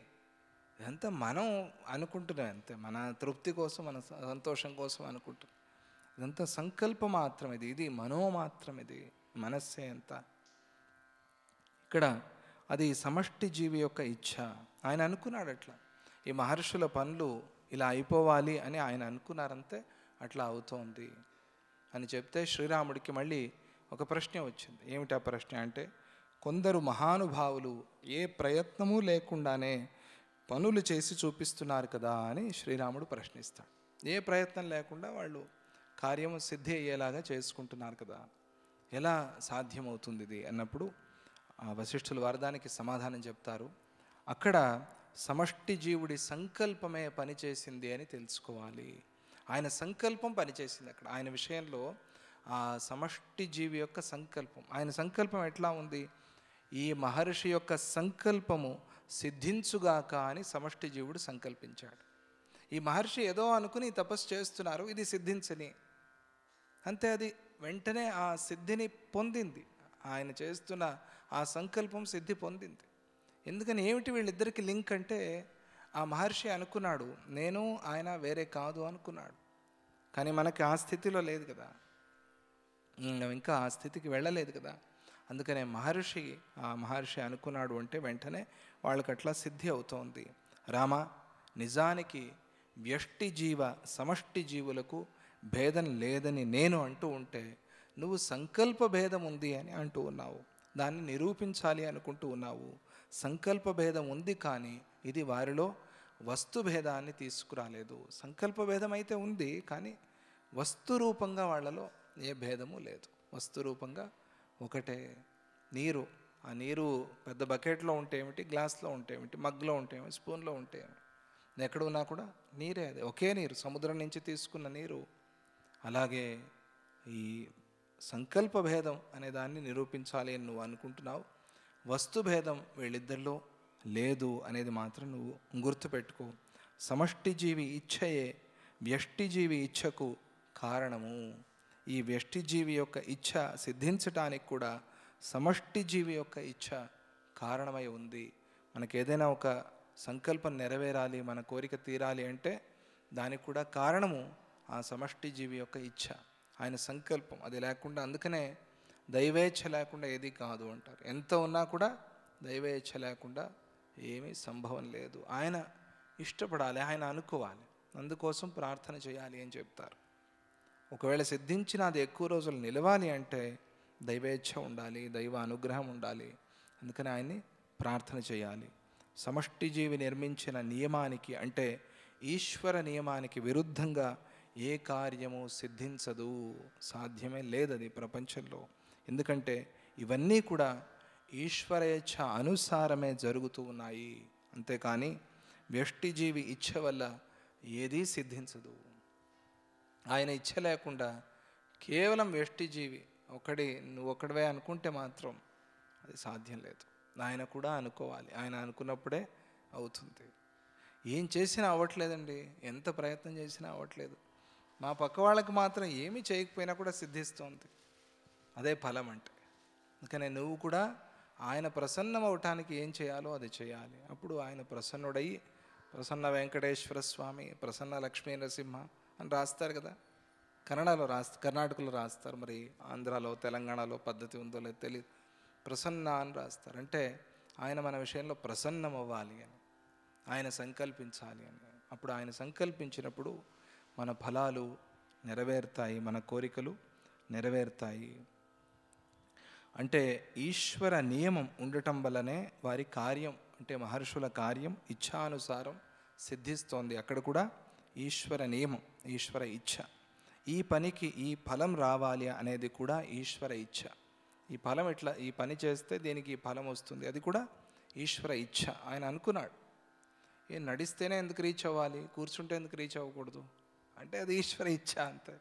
ఇదంతా మనం అనుకుంటున్నాం అంతే మన తృప్తి కోసం మన సంతోషం కోసం అనుకుంటున్నాం ఇదంతా సంకల్పం మాత్రం ఇది ఇది మనో మాత్రం ఇది మనస్సే ఎంత ఇక్కడ అది సమష్టి జీవి యొక్క ఇచ్ఛ ఆయన అనుకున్నాడు అట్లా ఈ మహర్షుల పనులు ఇలా అయిపోవాలి అని ఆయన అనుకున్నారంతే అట్లా అవుతోంది అని చెప్తే శ్రీరాముడికి మళ్ళీ ఒక ప్రశ్న వచ్చింది ఏమిటా ప్రశ్న అంటే కొందరు మహానుభావులు ఏ ప్రయత్నము లేకుండానే పనులు చేసి చూపిస్తున్నారు కదా అని శ్రీరాముడు ప్రశ్నిస్తాడు ఏ ప్రయత్నం లేకుండా వాళ్ళు కార్యము సిద్ధి అయ్యేలాగా చేసుకుంటున్నారు కదా ఎలా సాధ్యమవుతుంది ఇది అన్నప్పుడు వశిష్ఠులు వరదానికి సమాధానం చెప్తారు అక్కడ సమష్టి జీవుడి సంకల్పమే పనిచేసింది అని తెలుసుకోవాలి ఆయన సంకల్పం పనిచేసింది అక్కడ ఆయన విషయంలో ఆ సమష్టి జీవి యొక్క సంకల్పం ఆయన సంకల్పం ఎట్లా ఉంది ఈ మహర్షి యొక్క సంకల్పము సిద్ధించుగాక అని సమష్టి జీవుడు సంకల్పించాడు ఈ మహర్షి ఏదో అనుకుని తపస్సు చేస్తున్నారు ఇది సిద్ధించని అంతే అది వెంటనే ఆ సిద్ధిని పొందింది ఆయన చేస్తున్న ఆ సంకల్పం సిద్ధి పొందింది ఎందుకని ఏమిటి వీళ్ళిద్దరికి లింక్ అంటే ఆ మహర్షి అనుకున్నాడు నేను ఆయన వేరే కాదు అనుకున్నాడు కానీ మనకి ఆ స్థితిలో లేదు కదా ఇంకా ఆ స్థితికి వెళ్ళలేదు కదా అందుకనే మహర్షి ఆ మహర్షి అనుకున్నాడు అంటే వెంటనే వాళ్ళకి అట్లా సిద్ధి అవుతోంది రామ నిజానికి వ్యష్టి జీవ సమష్టి జీవులకు భేదం లేదని నేను అంటూ ఉంటే నువ్వు సంకల్ప భేదం ఉంది అని అంటూ ఉన్నావు దాన్ని నిరూపించాలి అనుకుంటూ ఉన్నావు సంకల్ప భేదం ఉంది కానీ ఇది వారిలో వస్తుభేదాన్ని తీసుకురాలేదు సంకల్ప భేదం అయితే ఉంది కానీ వస్తురూపంగా వాళ్ళలో ఏ భేదము లేదు వస్తురూపంగా ఒకటే నీరు ఆ నీరు పెద్ద బకెట్లో ఉంటే ఏమిటి గ్లాస్లో ఉంటే ఏమిటి మగ్లో ఉంటే ఏమిటి స్పూన్లో ఉంటే ఏమిటి ఎక్కడ ఉన్నా కూడా నీరే అదే ఒకే నీరు సముద్రం నుంచి తీసుకున్న నీరు అలాగే ఈ సంకల్ప భేదం అనే దాన్ని నిరూపించాలి అని నువ్వు అనుకుంటున్నావు వస్తుభేదం వీళ్ళిద్దరిలో లేదు అనేది మాత్రం నువ్వు గుర్తుపెట్టుకో సమష్టిజీవి ఇచ్ఛయే వ్యష్టిజీవి ఇచ్ఛకు కారణము ఈ వ్యష్టిజీవి యొక్క ఇచ్ఛ సిద్ధించటానికి కూడా సమష్టిజీవి యొక్క ఇచ్ఛ కారణమై ఉంది మనకు ఏదైనా ఒక సంకల్పం నెరవేరాలి మన కోరిక తీరాలి అంటే దానికి కూడా కారణము ఆ సమష్టి జీవి యొక్క ఇచ్ఛ ఆయన సంకల్పం అది లేకుండా అందుకనే దైవేచ్ఛ లేకుండా ఏది కాదు అంటారు ఎంత ఉన్నా కూడా దైవేచ్ఛ లేకుండా ఏమీ సంభవం లేదు ఆయన ఇష్టపడాలి ఆయన అనుకోవాలి అందుకోసం ప్రార్థన చేయాలి అని చెప్తారు ఒకవేళ సిద్ధించిన అది ఎక్కువ రోజులు నిలవాలి అంటే దైవేచ్ఛ ఉండాలి దైవ అనుగ్రహం ఉండాలి అందుకని ఆయన్ని ప్రార్థన చేయాలి సమష్టి జీవి నిర్మించిన నియమానికి అంటే ఈశ్వర నియమానికి విరుద్ధంగా ఏ కార్యము సిద్ధించదు సాధ్యమే లేదది ప్రపంచంలో ఎందుకంటే ఇవన్నీ కూడా ఈశ్వరేచ్ఛ అనుసారమే జరుగుతూ ఉన్నాయి అంతేకాని వ్యష్టిజీవి ఇచ్ఛ వల్ల ఏదీ సిద్ధించదు ఆయన ఇచ్ఛ లేకుండా కేవలం వ్యష్టిజీవి ఒకడి నువ్వు ఒకడవే అనుకుంటే మాత్రం అది సాధ్యం లేదు ఆయన కూడా అనుకోవాలి ఆయన అనుకున్నప్పుడే అవుతుంది ఏం చేసినా అవ్వట్లేదండి ఎంత ప్రయత్నం చేసినా అవ్వట్లేదు మా పక్క వాళ్ళకి మాత్రం ఏమీ చేయకపోయినా కూడా సిద్ధిస్తుంది అదే ఫలం అంటే అందుకనే నువ్వు కూడా ఆయన ప్రసన్నం అవటానికి ఏం చేయాలో అది చేయాలి అప్పుడు ఆయన ప్రసన్నుడయ్యి ప్రసన్న వెంకటేశ్వర స్వామి ప్రసన్న లక్ష్మీ నరసింహ అని రాస్తారు కదా కన్నడలో రాస్ కర్ణాటకలో రాస్తారు మరి ఆంధ్రాలో తెలంగాణలో పద్ధతి ఉందో లేదో తెలియదు ప్రసన్న అని రాస్తారు అంటే ఆయన మన విషయంలో ప్రసన్నం అవ్వాలి అని ఆయన సంకల్పించాలి అని అప్పుడు ఆయన సంకల్పించినప్పుడు మన ఫలాలు నెరవేరుతాయి మన కోరికలు నెరవేరుతాయి అంటే ఈశ్వర నియమం ఉండటం వల్లనే వారి కార్యం అంటే మహర్షుల కార్యం ఇచ్ఛానుసారం సిద్ధిస్తోంది అక్కడ కూడా ఈశ్వర నియమం ఈశ్వర ఇచ్ఛ ఈ పనికి ఈ ఫలం రావాలి అనేది కూడా ఈశ్వర ఇచ్ఛ ఈ ఫలం ఎట్లా ఈ పని చేస్తే దీనికి ఈ ఫలం వస్తుంది అది కూడా ఈశ్వర ఇచ్ఛ ఆయన అనుకున్నాడు ఏ నడిస్తేనే ఎందుకు రీచ్ అవ్వాలి కూర్చుంటే ఎందుకు రీచ్ అవ్వకూడదు అంటే అది ఈశ్వర ఇచ్ఛ అంతే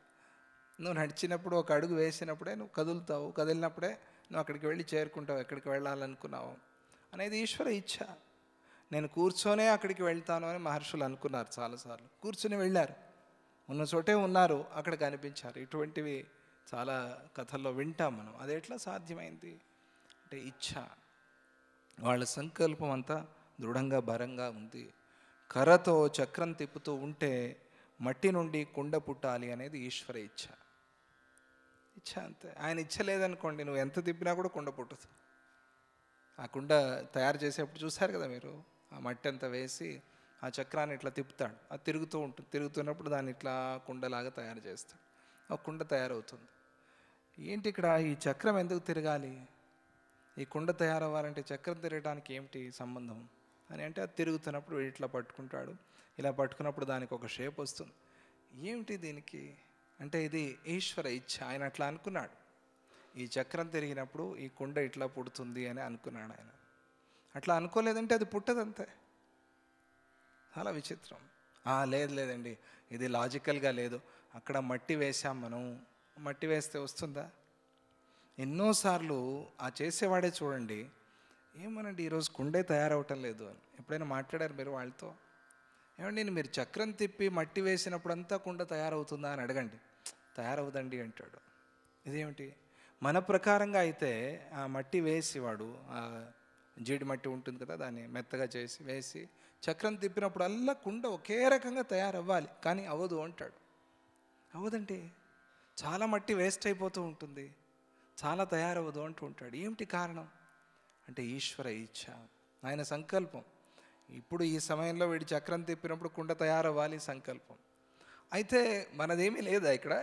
నువ్వు నడిచినప్పుడు ఒక అడుగు వేసినప్పుడే నువ్వు కదులుతావు కదిలినప్పుడే నువ్వు అక్కడికి వెళ్ళి చేరుకుంటావు ఎక్కడికి వెళ్ళాలనుకున్నావు అనేది ఈశ్వర ఇచ్ఛ నేను కూర్చొనే అక్కడికి వెళ్తాను అని మహర్షులు అనుకున్నారు చాలాసార్లు కూర్చుని వెళ్ళారు ఉన్న చోటే ఉన్నారు అక్కడ కనిపించారు ఇటువంటివి చాలా కథల్లో వింటాం మనం అది ఎట్లా సాధ్యమైంది అంటే ఇచ్ఛ వాళ్ళ సంకల్పం అంతా దృఢంగా భరంగా ఉంది కర్రతో చక్రం తిప్పుతూ ఉంటే మట్టి నుండి కుండ పుట్టాలి అనేది ఈశ్వర ఇచ్చ ఇచ్ఛ అంతే ఆయన ఇచ్చలేదనుకోండి నువ్వు ఎంత తిప్పినా కూడా కుండ పుట్టదు ఆ కుండ తయారు చేసేప్పుడు చూశారు కదా మీరు ఆ మట్టి అంతా వేసి ఆ చక్రాన్ని ఇట్లా తిప్పుతాడు అది తిరుగుతూ ఉంటుంది తిరుగుతున్నప్పుడు దాన్ని ఇట్లా కుండలాగా తయారు చేస్తాడు ఆ కుండ తయారవుతుంది ఏంటి ఇక్కడ ఈ చక్రం ఎందుకు తిరగాలి ఈ కుండ తయారవ్వాలంటే చక్రం తిరగడానికి ఏమిటి సంబంధం అని అంటే అది తిరుగుతున్నప్పుడు ఇట్లా పట్టుకుంటాడు ఇలా పట్టుకున్నప్పుడు దానికి ఒక షేప్ వస్తుంది ఏమిటి దీనికి అంటే ఇది ఈశ్వర ఇచ్ఛ ఆయన అట్లా అనుకున్నాడు ఈ చక్రం తిరిగినప్పుడు ఈ కుండ ఇట్లా పుడుతుంది అని అనుకున్నాడు ఆయన అట్లా అనుకోలేదంటే అది పుట్టదంతే చాలా విచిత్రం లేదు లేదండి ఇది లాజికల్గా లేదు అక్కడ మట్టి వేసాం మనం మట్టి వేస్తే వస్తుందా ఎన్నోసార్లు ఆ చేసేవాడే చూడండి ఏమనండి ఈరోజు కుండే తయారవటం లేదు అని ఎప్పుడైనా మాట్లాడారు మీరు వాళ్ళతో ఏమండి నేను మీరు చక్రం తిప్పి మట్టి వేసినప్పుడంతా కుండ తయారవుతుందా అని అడగండి తయారవుదండి అంటాడు ఇదేమిటి మన ప్రకారంగా అయితే ఆ మట్టి వేసి వాడు జీడి మట్టి ఉంటుంది కదా దాన్ని మెత్తగా చేసి వేసి చక్రం తిప్పినప్పుడు అల్లా కుండ ఒకే రకంగా తయారవ్వాలి కానీ అవ్వదు అంటాడు అవ్వదండి చాలా మట్టి వేస్ట్ అయిపోతూ ఉంటుంది చాలా తయారవ్వదు అంటూ ఉంటాడు ఏమిటి కారణం అంటే ఈశ్వర ఇచ్ఛ ఆయన సంకల్పం ఇప్పుడు ఈ సమయంలో వీడి చక్రం తిప్పినప్పుడు కుండ తయారవ్వాలి సంకల్పం అయితే మనదేమీ లేదా ఇక్కడ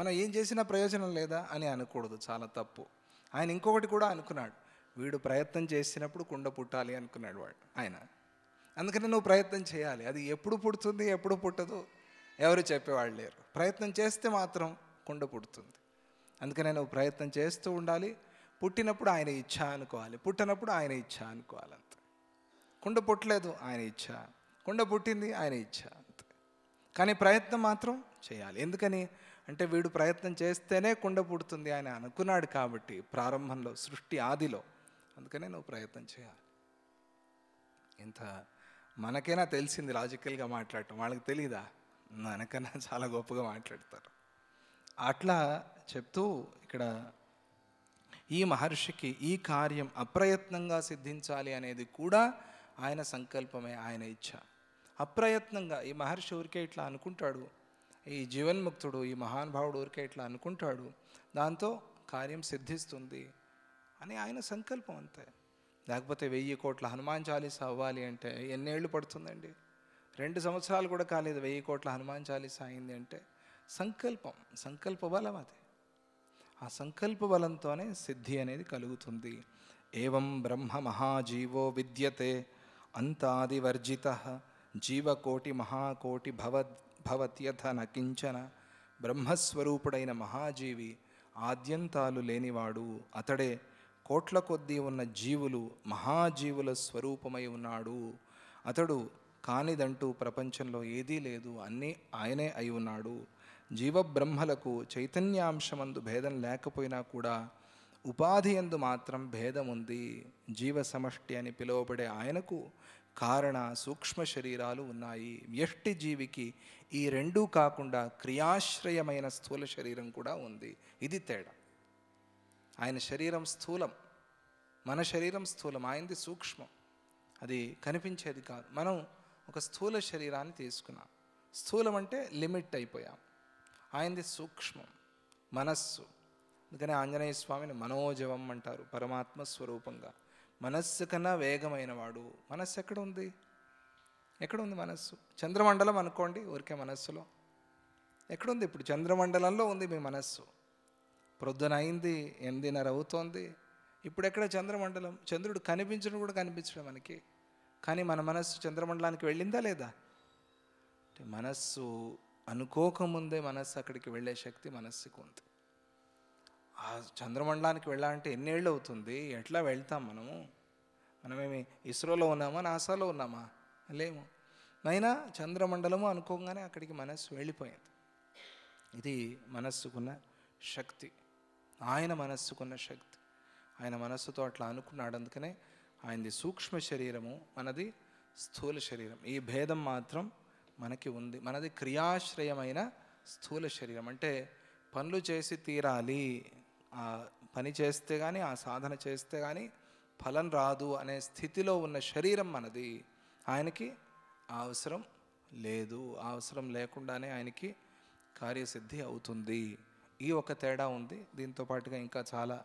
మనం ఏం చేసినా ప్రయోజనం లేదా అని అనకూడదు చాలా తప్పు ఆయన ఇంకొకటి కూడా అనుకున్నాడు వీడు ప్రయత్నం చేసినప్పుడు కుండ పుట్టాలి అనుకున్నాడు వాడు ఆయన అందుకని నువ్వు ప్రయత్నం చేయాలి అది ఎప్పుడు పుడుతుంది ఎప్పుడు పుట్టదు ఎవరు చెప్పేవాళ్ళు లేరు ప్రయత్నం చేస్తే మాత్రం కుండ పుడుతుంది అందుకనే నువ్వు ప్రయత్నం చేస్తూ ఉండాలి పుట్టినప్పుడు ఆయన ఇచ్చా అనుకోవాలి పుట్టినప్పుడు ఆయన ఇచ్చా అనుకోవాలి కుండ పుట్టలేదు ఆయన ఇచ్చ కుండ పుట్టింది ఆయన ఇచ్చ కానీ ప్రయత్నం మాత్రం చేయాలి ఎందుకని అంటే వీడు ప్రయత్నం చేస్తేనే కుండ పుడుతుంది ఆయన అనుకున్నాడు కాబట్టి ప్రారంభంలో సృష్టి ఆదిలో అందుకనే నువ్వు ప్రయత్నం చేయాలి ఇంత మనకైనా తెలిసింది లాజికల్గా మాట్లాడటం వాళ్ళకి తెలియదా మనకన్నా చాలా గొప్పగా మాట్లాడతారు అట్లా చెప్తూ ఇక్కడ ఈ మహర్షికి ఈ కార్యం అప్రయత్నంగా సిద్ధించాలి అనేది కూడా ఆయన సంకల్పమే ఆయన ఇచ్చ అప్రయత్నంగా ఈ మహర్షి ఊరికే ఇట్లా అనుకుంటాడు ఈ జీవన్ముక్తుడు ఈ మహానుభావుడు ఊరికే ఇట్లా అనుకుంటాడు దాంతో కార్యం సిద్ధిస్తుంది అని ఆయన సంకల్పం అంతే లేకపోతే వెయ్యి కోట్ల హనుమాన్ చాలీస అవ్వాలి అంటే ఎన్నేళ్ళు పడుతుందండి రెండు సంవత్సరాలు కూడా కాలేదు వెయ్యి కోట్ల హనుమాన్ చాలీస అయింది అంటే సంకల్పం సంకల్ప బలం అది ఆ సంకల్ప బలంతోనే సిద్ధి అనేది కలుగుతుంది ఏవం బ్రహ్మ మహాజీవో విద్యతే అంతాదివర్జిత జీవకోటి మహాకోటి భవద్ భవత్యథ నకించన బ్రహ్మస్వరూపుడైన మహాజీవి ఆద్యంతాలు లేనివాడు అతడే కోట్ల కొద్దీ ఉన్న జీవులు మహాజీవుల స్వరూపమై ఉన్నాడు అతడు కానిదంటూ ప్రపంచంలో ఏదీ లేదు అన్నీ ఆయనే అయి ఉన్నాడు జీవబ్రహ్మలకు చైతన్యాంశమందు భేదం లేకపోయినా కూడా ఉపాధి ఎందు మాత్రం భేదం ఉంది జీవ సమష్టి అని పిలువబడే ఆయనకు కారణ సూక్ష్మ శరీరాలు ఉన్నాయి వ్యష్టి జీవికి ఈ రెండూ కాకుండా క్రియాశ్రయమైన స్థూల శరీరం కూడా ఉంది ఇది తేడా ఆయన శరీరం స్థూలం మన శరీరం స్థూలం ఆయనది సూక్ష్మం అది కనిపించేది కాదు మనం ఒక స్థూల శరీరాన్ని తీసుకున్నాం స్థూలం అంటే లిమిట్ అయిపోయాం ఆయనది సూక్ష్మం మనస్సు అందుకని ఆంజనేయ స్వామిని మనోజవం అంటారు పరమాత్మ స్వరూపంగా మనస్సు కన్నా వేగమైన వాడు మనస్సు ఎక్కడ ఉంది ఎక్కడ ఉంది మనస్సు చంద్రమండలం అనుకోండి ఊరికే మనస్సులో ఎక్కడుంది ఇప్పుడు చంద్రమండలంలో ఉంది మీ మనస్సు ప్రొద్దున అయింది ఎనిమిదిన్నర అవుతోంది ఇప్పుడు ఎక్కడ చంద్రమండలం చంద్రుడు కనిపించడం కూడా కనిపించడం మనకి కానీ మన మనస్సు చంద్రమండలానికి వెళ్ళిందా లేదా మనస్సు అనుకోకముందే మనస్సు అక్కడికి వెళ్ళే శక్తి మనస్సుకు ఉంది ఆ చంద్రమండలానికి వెళ్ళాలంటే ఎన్నేళ్ళు అవుతుంది ఎట్లా వెళ్తాం మనము మనమేమి ఇస్రోలో ఉన్నామా నాసాలో ఉన్నామా లేము అయినా చంద్రమండలము అనుకోగానే అక్కడికి మనస్సు వెళ్ళిపోయింది ఇది మనస్సుకున్న శక్తి ఆయన మనస్సుకున్న శక్తి ఆయన మనస్సుతో అట్లా అనుకున్నాడు అందుకనే ఆయనది సూక్ష్మ శరీరము మనది స్థూల శరీరం ఈ భేదం మాత్రం మనకి ఉంది మనది క్రియాశ్రయమైన స్థూల శరీరం అంటే పనులు చేసి తీరాలి ఆ పని చేస్తే కానీ ఆ సాధన చేస్తే కానీ ఫలం రాదు అనే స్థితిలో ఉన్న శరీరం మనది ఆయనకి అవసరం లేదు అవసరం లేకుండానే ఆయనకి కార్యసిద్ధి అవుతుంది ఈ ఒక తేడా ఉంది దీంతో పాటుగా ఇంకా చాలా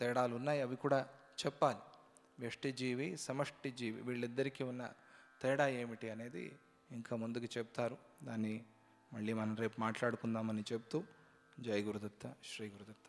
తేడాలు ఉన్నాయి అవి కూడా చెప్పాలి వ్యష్టిజీవి సమష్టి జీవి వీళ్ళిద్దరికీ ఉన్న తేడా ఏమిటి అనేది ఇంకా ముందుకు చెప్తారు దాన్ని మళ్ళీ మనం రేపు మాట్లాడుకుందామని చెప్తూ జై గురుదత్త శ్రీ గురుదత్త